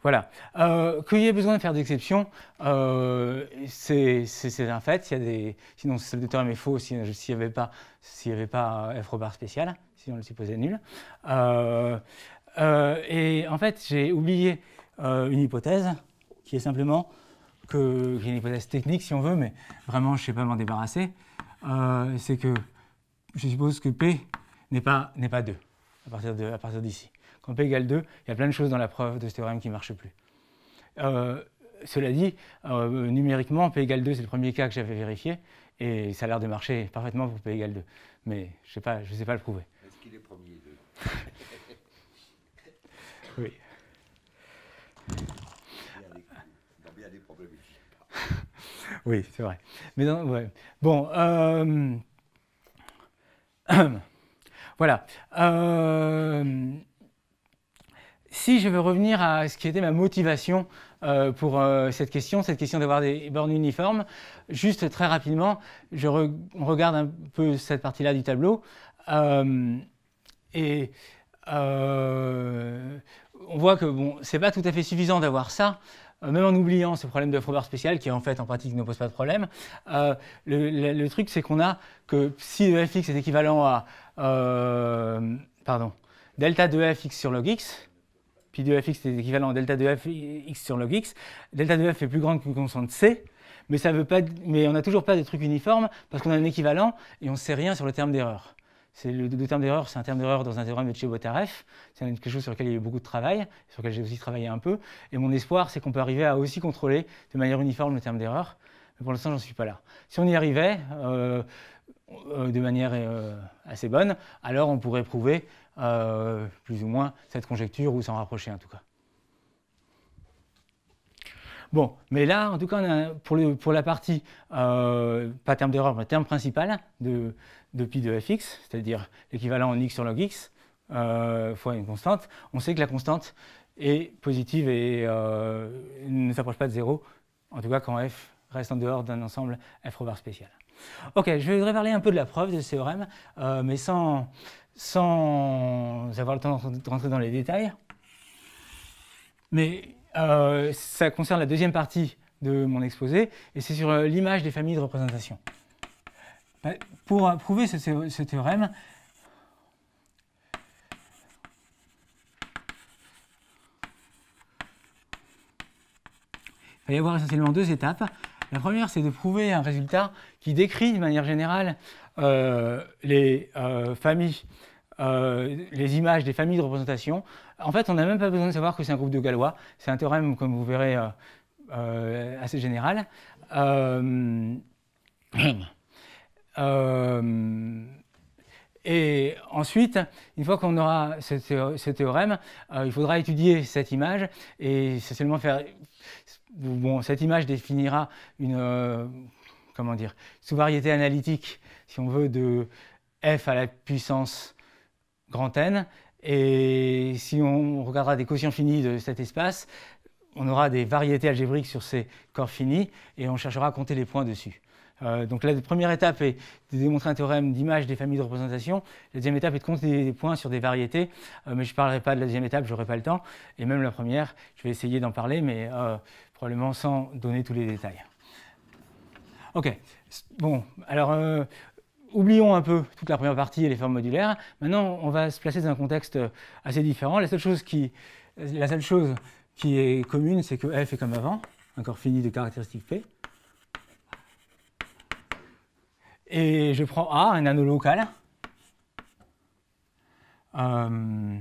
Voilà. Euh, qu'il y ait besoin de faire d'exception, euh, c'est un fait. Il a des... Sinon, ce théorème est faux s'il n'y avait pas, pas euh, f robar spécial, si on le supposait nul. et en fait, j'ai oublié une hypothèse qui est simplement que une hypothèse technique, si on veut, mais vraiment, je ne sais pas m'en débarrasser. c'est que je suppose que P n'est pas 2 à partir d'ici quand P égale 2, il y a plein de choses dans la preuve de ce théorème qui ne marchent plus. Euh, cela dit, euh, numériquement, P égale 2, c'est le premier cas que j'avais vérifié, et ça a l'air de marcher parfaitement pour P égale 2. Mais je ne sais, pas, sais pas le prouver. Est-ce qu'il est premier 2 Oui. Oui, c'est vrai. Mais non, Bon, euh, [clears throat] voilà. Euh... Si je veux revenir à ce qui était ma motivation euh, pour euh, cette question, cette question d'avoir des bornes uniformes, juste très rapidement, je regarde un peu cette partie-là du tableau. Euh, et on voit que bon, ce n'est pas tout à fait suffisant d'avoir ça, même en oubliant ce problème de Froebert spécial qui en fait en pratique ne pose pas de problème. le, truc c'est qu'on a que si de fx est équivalent à pardon, delta de fx sur log x, de fx est équivalent à delta de f sur log x. Delta de f est plus grand que constante c, mais, ça veut pas, mais on n'a toujours pas de trucs uniforme parce qu'on a un équivalent et on ne sait rien sur le terme d'erreur. Le, le, terme d'erreur, c'est un terme d'erreur dans un théorème de Chebotareff. C'est quelque chose sur lequel il y a eu beaucoup de travail, sur lequel j'ai aussi travaillé un peu. Et mon espoir, c'est qu'on peut arriver à aussi contrôler de manière uniforme le terme d'erreur. Mais pour l'instant, j'en suis pas là. Si on y arrivait euh, euh, de manière euh, assez bonne, alors on pourrait prouver euh, plus ou moins cette conjecture ou s'en rapprocher en tout cas. Bon, mais là, en tout cas, pour, la partie, euh, pas terme d'erreur, mais terme principal de, de pi de fx, c'est-à-dire l'équivalent en x sur log x, euh, fois une constante, on sait que la constante est positive et ne s'approche pas de zéro, en tout cas quand f reste en dehors d'un ensemble f spécial. Ok, je voudrais parler un peu de la preuve de ce théorème, mais sans, sans avoir le temps de rentrer dans les détails. Mais euh, ça concerne la deuxième partie de mon exposé, et c'est sur euh, l'image des familles de représentation. Euh, pour prouver ce, théorème, il va y avoir essentiellement deux étapes. La première, c'est de prouver un résultat qui décrit de manière générale les familles euh, les images des familles de représentation. En fait, on n'a même pas besoin de savoir que c'est un groupe de Galois. C'est un théorème, comme vous verrez, euh, euh, assez général. [clears throat] et ensuite, une fois qu'on aura ce, théorème, il faudra étudier cette image et faire. Bon, cette image définira une comment dire, sous-variété analytique, si on veut, de f à la puissance grand N. Et si on regardera des quotients finis de cet espace, on aura des variétés algébriques sur ces corps finis et on cherchera à compter les points dessus. Euh, donc la première étape est de démontrer un théorème d'image des familles de représentation. La deuxième étape est de compter des points sur des variétés, euh, mais je ne parlerai pas de la deuxième étape, je n'aurai pas le temps. Et même la première, je vais essayer d'en parler, mais euh, probablement sans donner tous les détails. Ok, bon, alors oublions un peu toute la première partie et les formes modulaires. Maintenant, on va se placer dans un contexte euh, assez différent. La seule chose qui, la seule chose qui est commune, c'est que f est comme avant, encore fini de caractéristique p. Et je prends A, un anneau local. Euh,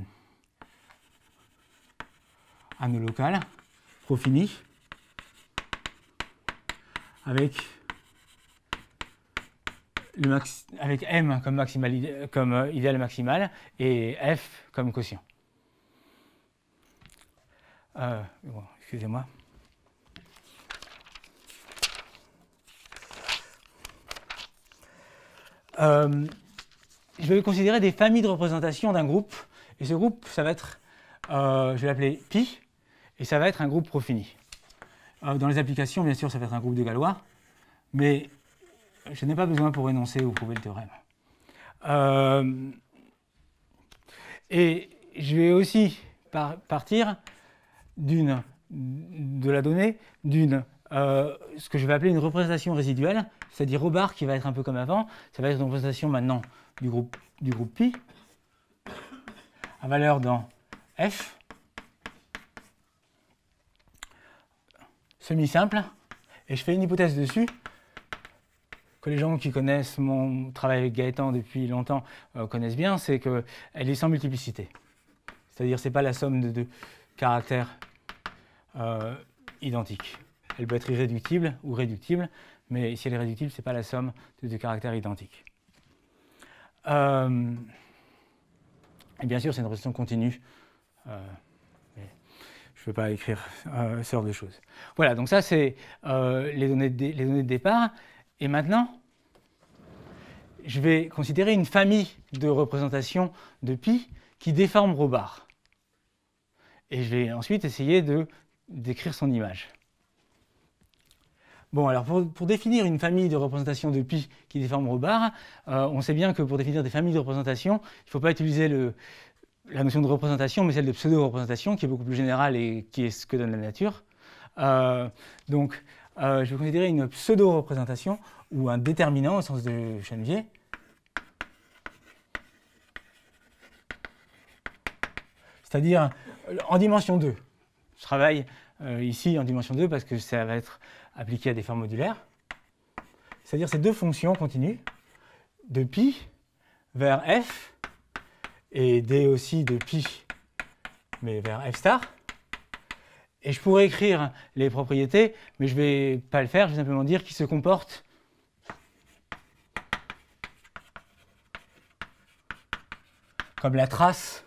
anneau local, profini, avec avec M comme, maximal, comme euh, idéal maximal et F comme quotient. Euh, excusez-moi. Euh, je vais considérer des familles de représentations d'un groupe. Et ce groupe, ça va être, je vais l'appeler pi, et ça va être un groupe profini. dans les applications, bien sûr, ça va être un groupe de Galois, mais je n'ai pas besoin pour énoncer ou prouver le théorème. Euh, et je vais aussi partir d'une de la donnée, d'une euh, ce que je vais appeler une représentation résiduelle, c'est-à-dire au bar qui va être un peu comme avant, ça va être une représentation maintenant du groupe, du groupe pi à valeur dans f semi-simple, et je fais une hypothèse dessus les gens qui connaissent mon travail avec Gaëtan depuis longtemps euh, connaissent bien, c'est qu'elle est sans multiplicité. C'est-à-dire, ce n'est pas la somme de deux caractères euh, identiques. Elle peut être irréductible ou réductible, mais si elle est réductible, ce n'est pas la somme de deux caractères identiques. Euh, et bien sûr, c'est une relation continue. je ne peux pas écrire ce genre de choses. Voilà, donc ça, c'est les, les, données de départ. Et maintenant, je vais considérer une famille de représentations de pi qui déforme Robard. Et je vais ensuite essayer de décrire son image. Bon, alors pour, définir une famille de représentations de pi qui déforme Robard, euh, on sait bien que pour définir des familles de représentations, il ne faut pas utiliser la notion de représentation, mais celle de pseudo-représentation, qui est beaucoup plus générale et qui est ce que donne la nature. Euh, donc, euh, je vais considérer une pseudo-représentation ou un déterminant au sens de Chenvier, C'est-à-dire euh, en dimension 2. Je travaille euh, ici en dimension 2 parce que ça va être appliqué à des formes modulaires. C'est-à-dire ces deux fonctions continues de π vers f et d aussi de π mais vers f star et je pourrais écrire les propriétés, mais je ne vais pas le faire, je vais simplement dire qu'ils se comportent comme la trace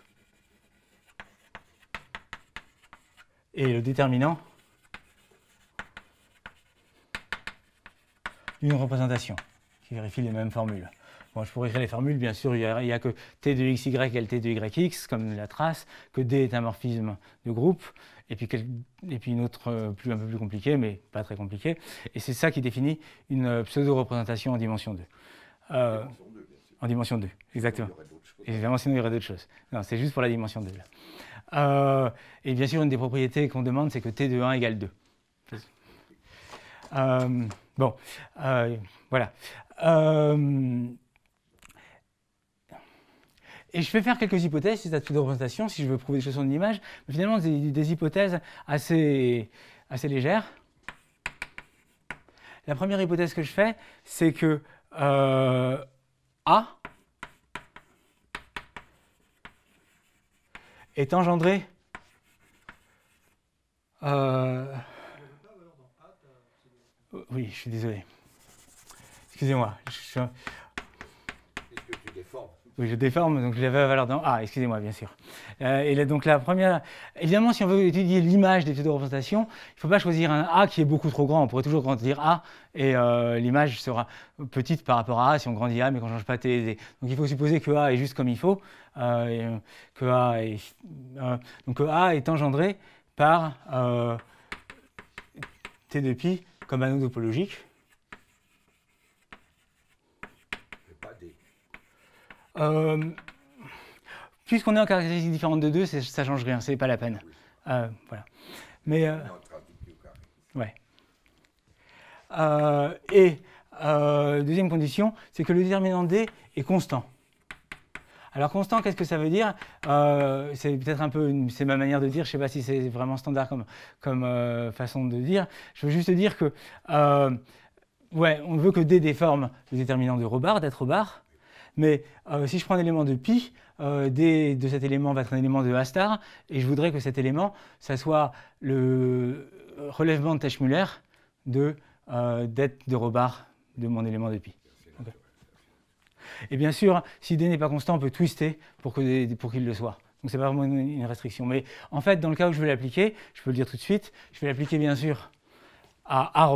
et le déterminant d'une représentation qui vérifie les mêmes formules. je pourrais écrire les formules, bien sûr, il n'y a, que T de XY et T de YX, comme la trace, que D est un morphisme de groupe, et puis, une autre euh, plus, un peu plus compliquée, mais pas très compliquée. Et c'est ça qui définit une euh, pseudo-représentation en dimension 2. Euh, en dimension 2, exactement. Évidemment, sinon il y aurait d'autres choses. Non, c'est juste pour la dimension 2. et bien sûr, une des propriétés qu'on demande, c'est que t de 1 égale 2. bon, voilà. Et je vais faire quelques hypothèses, si ça représentation, si je veux prouver des choses sur une image, finalement des, hypothèses assez, assez légères. La première hypothèse que je fais, c'est que euh, A est engendré euh, oui, je suis désolé. Excusez-moi. Oui, je déforme, donc je l'avais à valeur d'un. Ah, excusez-moi, bien sûr. Euh, donc la première. Évidemment, si on veut étudier l'image des taux de représentation, il ne faut pas choisir un A qui est beaucoup trop grand. On pourrait toujours grandir A et euh, l'image sera petite par rapport à A si on grandit A mais qu'on ne change pas T et Donc il faut supposer que A est juste comme il faut, euh, que A est, donc A est engendré par T de pi comme anneau topologique. Euh, puisqu'on est en caractéristiques différentes de 2, ça ne change rien, c'est pas la peine. Euh, voilà. Mais. Euh, ouais. et deuxième condition, c'est que le déterminant D est constant. Alors constant, qu'est-ce que ça veut dire C'est peut-être un peu, c'est ma manière de dire, je ne sais pas si c'est vraiment standard comme, comme façon de dire. Je veux juste dire que, ouais, on veut que D déforme le déterminant de Robart, d'être Robard. Mais euh, si je prends un élément de pi, euh, de cet élément va être un élément de A star, et je voudrais que cet élément, ça soit le euh, relèvement de Tachmuller de euh, dette de Robar de mon élément de pi. Et bien sûr, si d n'est pas constant, on peut twister pour qu'il pour qu'il le soit. Donc c'est pas vraiment une restriction. Mais en fait, dans le cas où je veux l'appliquer, je peux le dire tout de suite, je vais l'appliquer bien sûr à A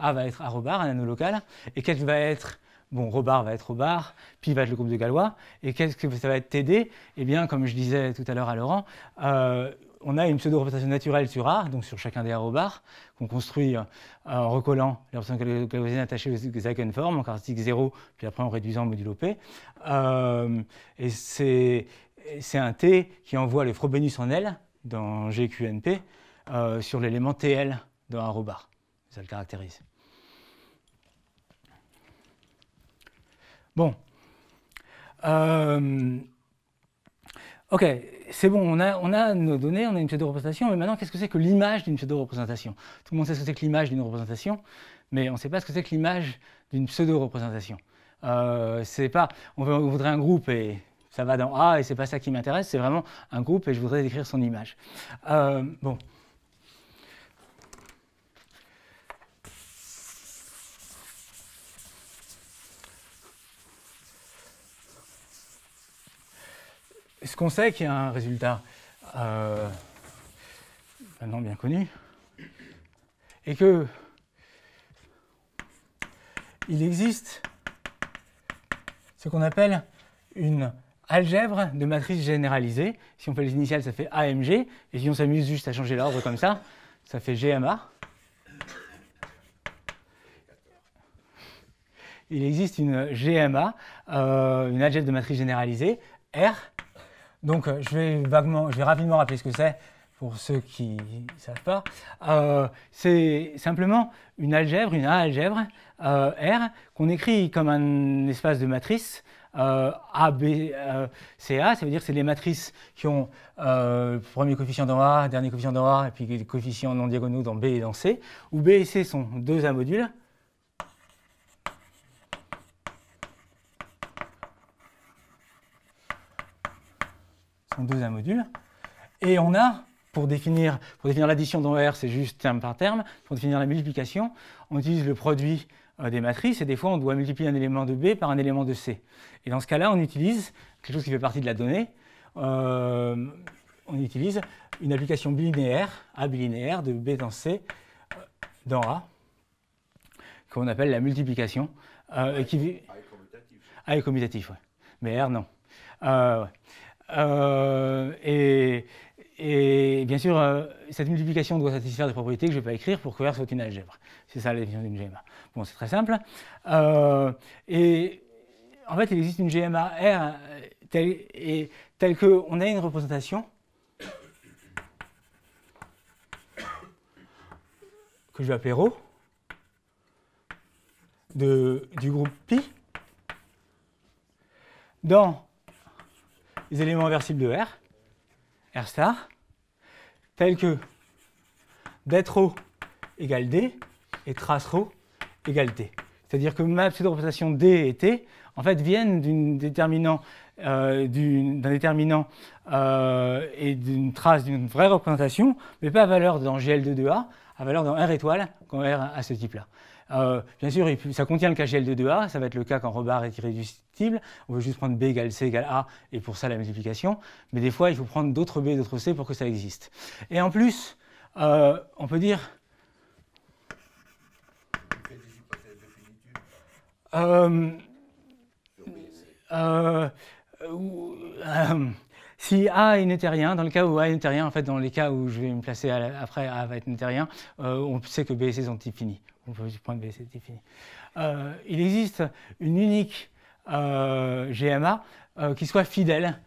A va être A un anneau local, et K va être bon, Robard va être Robard, il va être le groupe de Galois, et qu'est-ce que ça va être TD Eh bien, comme je disais tout à l'heure à Laurent, euh, on a une pseudo-représentation naturelle sur R, donc sur chacun des qu'on construit euh, en recollant les représentations galoisiennes attachées aux eigenformes, en caractéristique 0, puis après en réduisant modulo P. Euh, et c'est un T qui envoie les Frobenius en L dans GQNP sur l'élément TL dans un Ça le caractérise. Bon. Euh, ok, c'est bon, on a, nos données, on a une pseudo-représentation, mais maintenant, qu'est-ce que c'est que l'image d'une pseudo-représentation Tout le monde sait ce que c'est que l'image d'une représentation, mais on ne sait pas ce que c'est que l'image d'une pseudo-représentation. Euh, c'est pas, on, voudrait un groupe et ça va dans A et c'est pas ça qui m'intéresse, c'est vraiment un groupe et je voudrais décrire son image. Euh, bon. ce qu'on sait qu'il y a un résultat euh, maintenant bien connu Et que il existe ce qu'on appelle une algèbre de matrice généralisée. Si on fait les initiales, ça fait AMG. Et si on s'amuse juste à changer l'ordre comme ça, ça fait GMA. Il existe une GMA, euh, une algèbre de matrice généralisée, R, donc, euh, je vais, vaguement, je vais rapidement rappeler ce que c'est pour ceux qui ne savent pas. Euh, c'est simplement une algèbre, une A-algèbre euh, R, qu'on écrit comme un espace de matrices. A, B, C, A, ça veut dire que c'est les matrices qui ont le premier coefficient dans A, dernier coefficient dans A, et puis les coefficients non diagonaux dans B et dans C, où B et C sont deux A modules. On deuxième module. Et on a, pour définir, pour définir l'addition dans R, c'est juste terme par terme. Pour définir la multiplication, on utilise le produit euh, des matrices et des fois on doit multiplier un élément de B par un élément de C. Et dans ce cas-là, on utilise quelque chose qui fait partie de la donnée. Euh, on utilise une application bilinéaire, A bilinéaire, de B dans C, euh, dans A, qu'on appelle la multiplication. et qui... A est commutatif. A est oui. Mais R, non. Euh, et, bien sûr, euh, cette multiplication doit satisfaire des propriétés que je ne vais pas écrire pour que R soit une algèbre. C'est ça la définition d'une GMA. Bon, c'est très simple. Euh, et en fait, il existe une GMA R telle, que on a une représentation que je vais appeler Rho de, du groupe pi dans les éléments inversibles de R, R star, tels que dette égale D et trace ρ égale T. C'est-à-dire que ma pseudo-représentation D et T, en fait, viennent euh, d'un déterminant, déterminant euh, et d'une trace d'une vraie représentation, mais pas à valeur dans gl de 2A, à valeur dans R étoile, quand R a ce type-là. Euh, bien sûr, ça contient le kgl de 2 a ça va être le cas quand robar est irréductible. On veut juste prendre B égale C égale A, et pour ça la multiplication. Mais des fois, il faut prendre d'autres B et d'autres C pour que ça existe. Et en plus, euh, on peut dire... Euh, si A est rien, dans le cas où A n'était rien, en fait, dans les cas où je vais me placer après A va être rien, on sait que B et C sont finis c'est euh, il existe une unique euh, GMA euh, qui soit fidèle.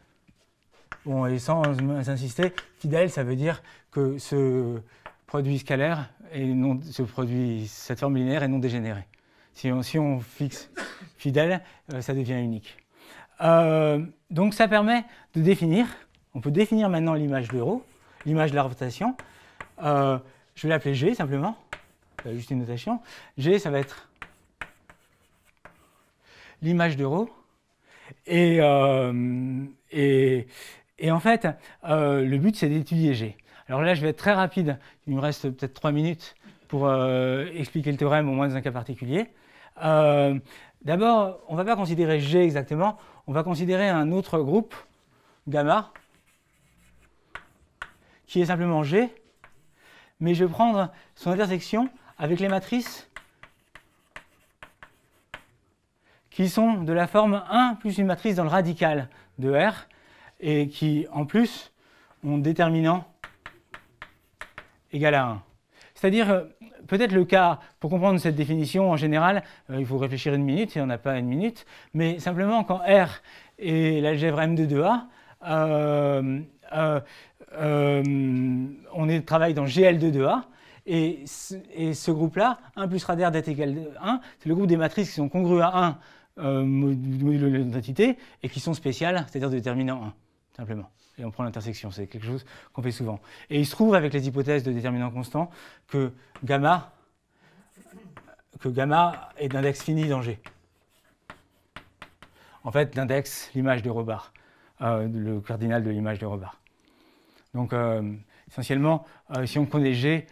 Bon, et sans insister, fidèle, ça veut dire que ce produit scalaire et non, ce produit, cette forme linéaire est non dégénérée. Si on, si on fixe fidèle, ça devient unique. donc ça permet de définir, on peut définir maintenant l'image de l'euro, l'image de la rotation. je vais l'appeler G simplement. Euh, juste une notation. G, ça va être l'image d'euro. Euh, et, et, en fait, euh, le but, c'est d'étudier G. Alors là, je vais être très rapide. Il me reste peut-être trois minutes pour expliquer le théorème, au moins dans un cas particulier. D'abord, on ne va pas considérer G exactement. On va considérer un autre groupe, gamma, qui est simplement G. Mais je vais prendre son intersection avec les matrices qui sont de la forme 1 plus une matrice dans le radical de R et qui, en plus, ont déterminant égal à 1. C'est-à-dire, euh, peut-être le cas, pour comprendre cette définition en général, euh, il faut réfléchir une minute, et on n'a pas une minute, mais simplement quand R euh, est l'algèbre M2-2A, on travaille dans gl de 2 a et ce, groupe-là, 1 plus radar d'être égal 1, c'est le groupe des matrices qui sont congrues à 1 euh, module modulo l'identité et qui sont spéciales, c'est-à-dire déterminant 1, simplement. Et on prend l'intersection, c'est quelque chose qu'on fait souvent. Et il se trouve avec les hypothèses de déterminant constant, que gamma, que gamma est d'index fini dans G. En fait, l'index, l'image de Robard, euh, le cardinal de l'image de Robard. Donc, euh, essentiellement, si on connaît G,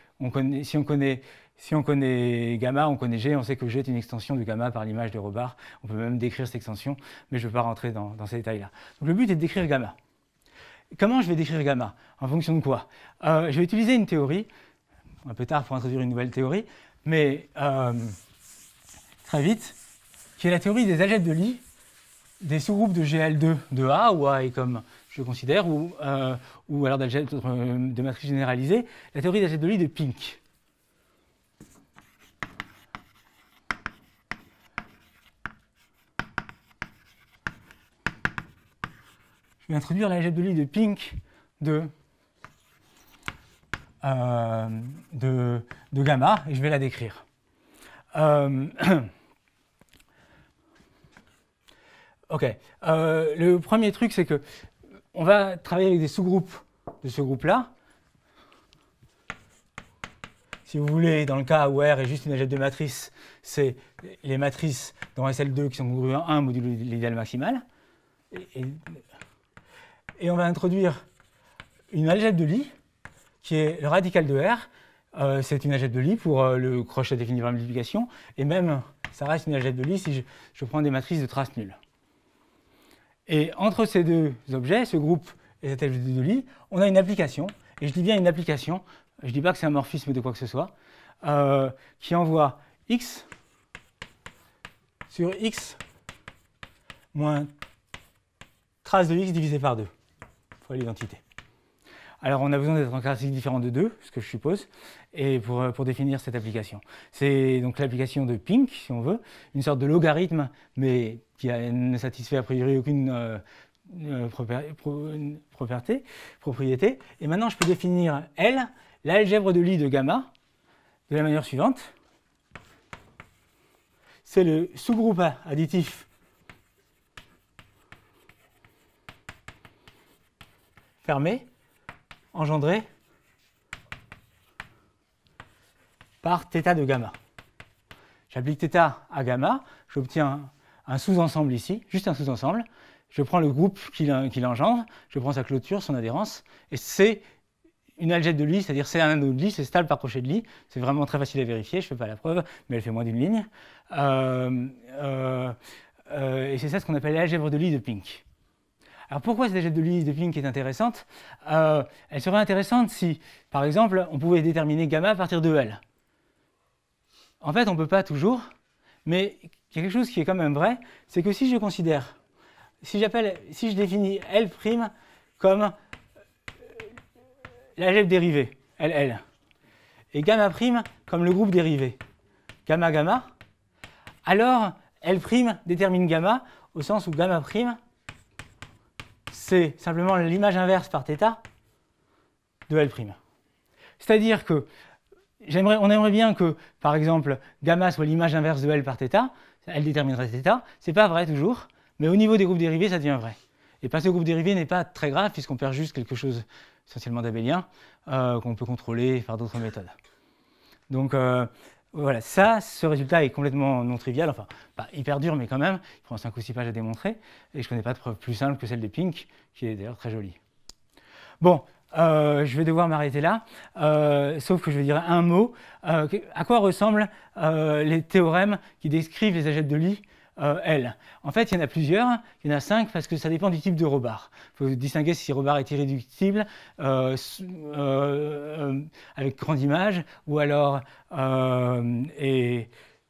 si on connaît gamma, on connaît G, on sait que G est une extension du gamma par l'image de Robard. On peut même décrire cette extension, mais je ne veux pas rentrer dans, ces détails-là. Donc le but est de décrire gamma. Comment je vais décrire gamma En fonction de quoi euh, Je vais utiliser une théorie, un peu tard pour introduire une nouvelle théorie, mais euh, très vite, qui est la théorie des algèbres de Lie, des sous-groupes de GL2 de A, où A est comme je considère, ou, euh, ou alors d'algèbre euh, de matrice généralisée, la théorie d'algèbre de Lie de Pink. Je vais introduire l'algèbre de Lie de Pink euh, de, de, gamma et je vais la décrire. [coughs] Ok. le premier truc, c'est que on va travailler avec des sous-groupes de ce groupe-là. Si vous voulez, dans le cas où R est juste une algèbre de matrice, c'est les matrices dans SL2 qui sont congruées en 1 modulo l'idéal maximal. Et, on va introduire une algèbre de Lie, qui est le radical de R. Euh, c'est une algèbre de Lie pour euh, le crochet défini par multiplication. Et même, ça reste une algèbre de Lie si je, je prends des matrices de traces nulles. Et entre ces deux objets, ce groupe et cet objet de lit, on a une application, et je dis bien une application, je ne dis pas que c'est un morphisme de quoi que ce soit, euh, qui envoie x sur x moins trace de x divisé par 2 fois l'identité. Alors on a besoin d'être en classique différente de 2, ce que je suppose, et euh, pour, définir cette application. C'est donc l'application de Pink, si on veut, une sorte de logarithme, mais qui ne satisfait a priori aucune euh, euh, propriété, Et maintenant, je peux définir L, l'algèbre de Lie de gamma, de la manière suivante. C'est le sous-groupe additif fermé, engendré par θ de gamma. J'applique θ à gamma, j'obtiens un sous-ensemble ici, juste un sous-ensemble. Je prends le groupe qui l'engendre, je prends sa clôture, son adhérence, et c'est une algèbre de Lie, c'est-à-dire c'est un anneau de Lie, c'est stable par crochet de Lie. C'est vraiment très facile à vérifier, je ne fais pas la preuve, mais elle fait moins d'une ligne. Euh, euh, euh, et c'est ça ce qu'on appelle l'algèbre de Lie de Pink. Alors pourquoi cette algèbre de Lie de Pink est intéressante Elle serait intéressante si, par exemple, on pouvait déterminer gamma à partir de L. En fait, on ne peut pas toujours, mais quelque chose qui est quand même vrai, c'est que si je considère, si j'appelle, si je définis L' comme la euh, l'algèbre dérivée, LL, et gamma prime comme le groupe dérivé, gamma gamma, alors L' détermine gamma au sens où gamma prime, c'est simplement l'image inverse par θ de L'. C'est-à-dire que on aimerait bien que, par exemple, gamma soit l'image inverse de L par θ, elle déterminerait θ, c'est pas vrai toujours, mais au niveau des groupes dérivés, ça devient vrai. Et passer au groupe dérivé n'est pas très grave, puisqu'on perd juste quelque chose essentiellement d'abélien, euh, qu'on peut contrôler par d'autres méthodes. Donc euh, voilà, ça, ce résultat est complètement non trivial, enfin, pas hyper dur, mais quand même, il prend 5 ou 6 pages à démontrer, et je ne connais pas de preuve plus simple que celle des Pink, qui est d'ailleurs très jolie. Bon, euh, je vais devoir m'arrêter là, euh, sauf que je vais dire un mot. Euh, à quoi ressemblent les théorèmes qui décrivent les agètes de lit L En fait, il y en a plusieurs, il y en a cinq parce que ça dépend du type de Robard. Il faut distinguer si Robard est irréductible avec grande image ou alors est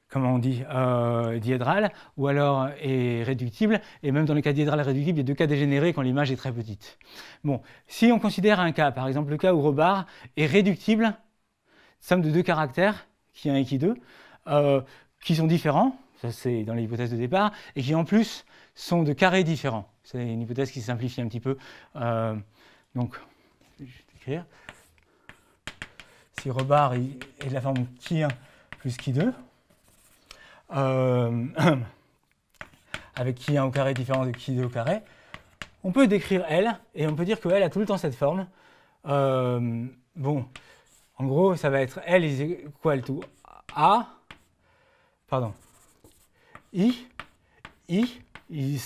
comment on dit, euh, diédrale, ou alors est réductible, et même dans le cas diédral réductible, il y a deux cas dégénérés quand l'image est très petite. Bon, si on considère un cas, par exemple le cas où Robard est réductible, somme de deux caractères, qui 1 et qui 2, euh, qui sont différents, ça c'est dans l'hypothèse de départ, et qui en plus sont de carrés différents. C'est une hypothèse qui simplifie un petit peu. Euh, donc, je vais écrire. Si Robard est de la forme qui 1 plus qui 2, euh, [coughs] avec qui 1 au carré différent de qui 2 au carré, on peut décrire L, et on peut dire que L a tout le temps cette forme. Euh, bon, en gros, ça va être L is equal tout A, pardon, I, I, I,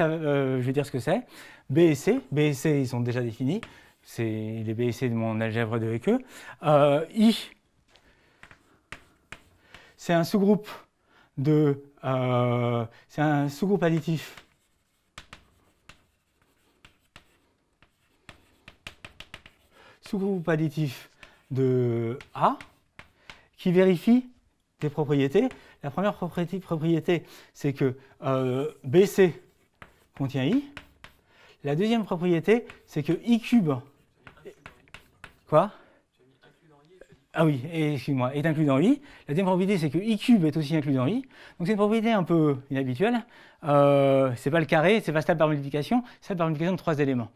euh, je vais dire ce que c'est, B et C, B et C, ils sont déjà définis, c'est les B et C de mon algèbre de EQ. I, c'est un sous-groupe de... Euh, c'est un sous-groupe additif. Sous-groupe additif de A qui vérifie des propriétés. La première propriété, c'est que euh, BC contient I. La deuxième propriété, c'est que I cube... Quoi ah oui, excuse-moi, est inclus dans I. La deuxième propriété, c'est que I cube est aussi inclus dans I. Donc c'est une propriété un peu inhabituelle. Euh, c'est pas le carré, c'est pas stable par multiplication, c'est par multiplication de trois éléments.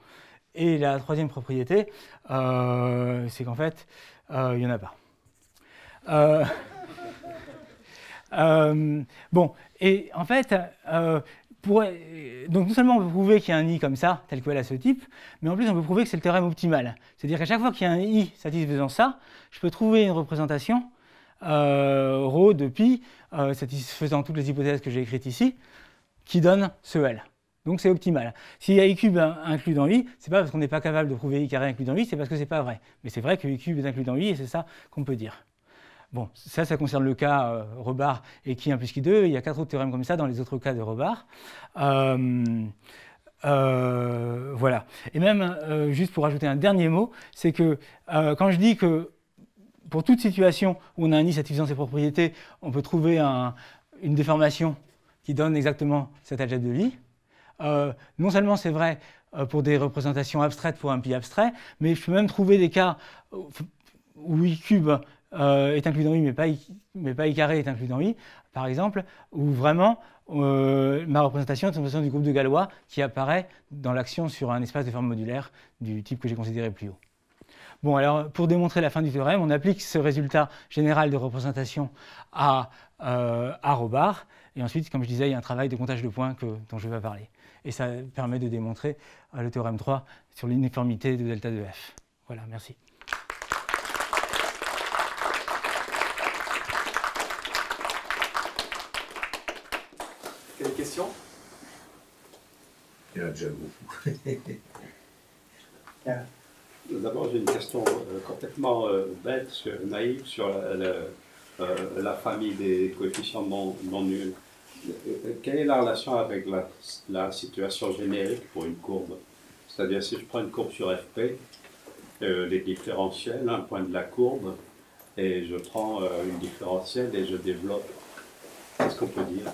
Et la troisième propriété, euh, c'est qu'en fait, euh, il n'y en a pas. [laughs] bon, et en fait, euh, donc non seulement on peut prouver qu'il y a un i comme ça, tel que a ce type, mais en plus on peut prouver que c'est le théorème optimal. C'est-à-dire qu'à chaque fois qu'il y a un i satisfaisant ça, je peux trouver une représentation euh, de pi euh, satisfaisant toutes les hypothèses que j'ai écrites ici, qui donne ce L. Donc c'est optimal. S'il y a i cube inclus dans i, c'est pas parce qu'on n'est pas capable de prouver i carré inclus dans i, c'est parce que c'est pas vrai. Mais c'est vrai que i cube est inclus dans i et c'est ça qu'on peut dire. Bon, ça, ça concerne le cas euh, rebar et qui 1 plus qui 2. Il y a quatre autres théorèmes comme ça dans les autres cas de rebar. Euh, euh, voilà. Et même, juste pour ajouter un dernier mot, c'est que quand je dis que pour toute situation où on a un nid satisfaisant ses propriétés, on peut trouver une déformation qui donne exactement cet algèbre de Lie. non seulement c'est vrai pour des représentations abstraites pour un pi abstrait, mais je peux même trouver des cas où i cube euh, est inclus dans I, mais pas I, carré est inclus dans I, par exemple, ou vraiment euh, ma représentation est une représentation du groupe de Galois qui apparaît dans l'action sur un espace de forme modulaire du type que j'ai considéré plus haut. Bon, alors pour démontrer la fin du théorème, on applique ce résultat général de représentation à, euh, Et ensuite, comme je disais, il y a un travail de comptage de points dont je vais parler. Et ça permet de démontrer euh, le théorème 3 sur l'uniformité de delta de f. Voilà, merci. [laughs] Ah. D'abord, j'ai une question euh, complètement euh, bête, naïve, sur euh, la, famille des coefficients non, nuls. Quelle est la relation avec la, situation générique pour une courbe C'est-à-dire, si je prends une courbe sur FP, les différentiels, un point de la courbe, et je prends une différentielle et je développe. Qu'est-ce qu'on peut dire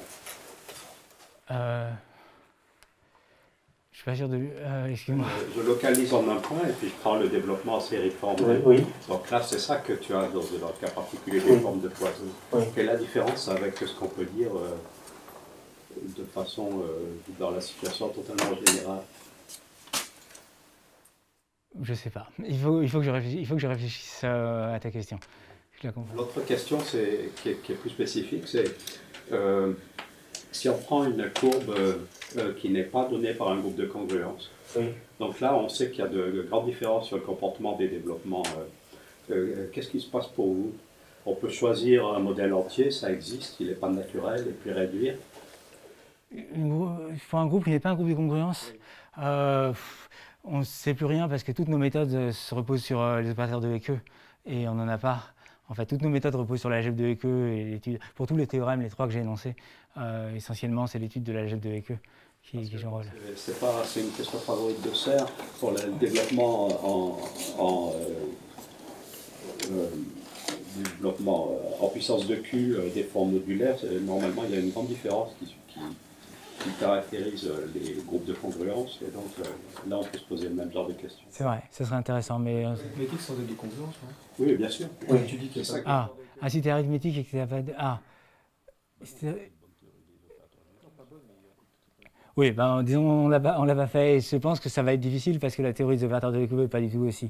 euh, euh, je localise en un point et puis je prends le développement en série Donc là, c'est ça que tu as dans, le cas particulier des formes de poison. Quelle est la différence avec ce qu'on peut dire euh, de façon dans la situation totalement générale Je ne sais pas. Il faut, il faut, que, je réfléchisse, à ta question. L'autre question, c'est qui, qui, est plus spécifique, c'est si on prend une courbe euh, euh, qui n'est pas donnée par un groupe de congruence, donc là, on sait qu'il y a de, grandes différences sur le comportement des développements. Euh, qu'est-ce qui se passe pour vous On peut choisir un modèle entier, ça existe, il n'est pas naturel, et puis réduire. Pour un groupe qui n'est pas un groupe de congruence, on ne sait plus rien parce que toutes nos méthodes se reposent sur les opérateurs de queue et on n'en a pas. En fait, toutes nos méthodes reposent sur la de Hecke et l'étude. Pour tous les théorèmes, les trois que j'ai énoncés, euh, essentiellement, c'est l'étude de la GEP de Hecke qui, qui joue C'est une question favorite de Serre pour le développement en, euh, euh, puissance de Q des formes modulaires. Normalement, il y a une grande différence qui qui caractérise euh, les groupes de congruence. Et donc euh, là, on peut se poser le même genre de questions. C'est vrai, ça serait intéressant. Mais, Arithmétique euh, sont des congruences hein Oui, bien sûr. Tu dis Ah, ah si tu arithmétique et que tu n'as pas de. Ah oui, ben, disons, on l'a pas fait et je pense que ça va être difficile parce que la théorie des opérateurs de découverte n'est pas du tout aussi.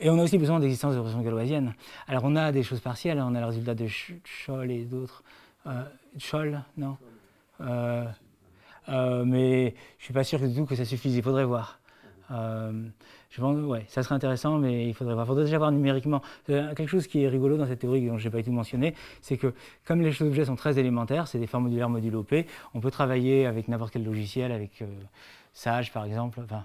et on a aussi besoin d'existence de pression galoisienne. Alors on a des choses partielles, on a le résultat de Scholl et d'autres. Euh, Scholl, non euh, euh, mais je ne suis pas sûr du tout que ça suffise, il faudrait voir. Euh, je ouais, ça serait intéressant, mais il faudrait voir. Il faudrait déjà voir numériquement. Quelque chose qui est rigolo dans cette théorie, dont je n'ai pas du tout mentionné, c'est que comme les choses objets sont très élémentaires, c'est des formes modulaires modulo P, on peut travailler avec n'importe quel logiciel, avec Sage par exemple, enfin,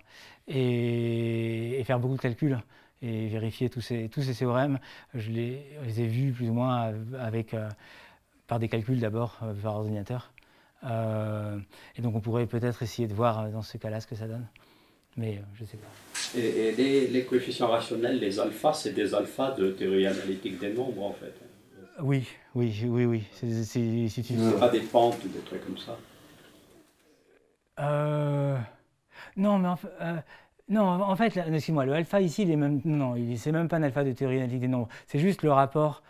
et, faire beaucoup de calculs et vérifier tous ces, tous ces théorèmes. Je les, ai vus plus ou moins avec, par des calculs d'abord, par ordinateur. Euh, et donc on pourrait peut-être essayer de voir euh, dans ce cas-là ce que ça donne. Mais euh, je ne sais pas. Et, les, coefficients rationnels, les alphas, c'est des alphas de théorie analytique des nombres en fait Oui, oui, oui, oui. C'est une... pas des pentes ou des trucs comme ça euh... Non, mais en fait... Non, en fait, excuse-moi, le alpha ici, il est même, non, c'est même pas un alpha de théorie analytique des nombres. C'est juste le rapport,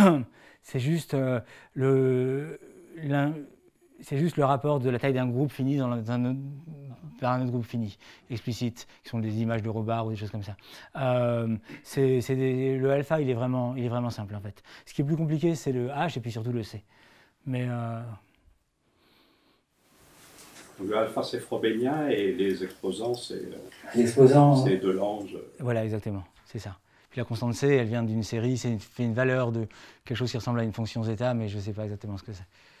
[coughs] c'est juste euh, le, c'est juste le rapport de la taille d'un groupe fini dans un, autre groupe fini, explicite, qui sont des images de Robart ou des choses comme ça. Euh, le alpha, il est, vraiment, il est vraiment simple en fait. Ce qui est plus compliqué, c'est le H et puis surtout le C. Mais. Euh, le alpha, c'est Frobenia et les exposants, c'est. Euh, c'est l'ange. Voilà, exactement, c'est ça. Puis la constante C, elle vient d'une série, c'est une, une valeur de quelque chose qui ressemble à une fonction zeta, mais je ne sais pas exactement ce que c'est.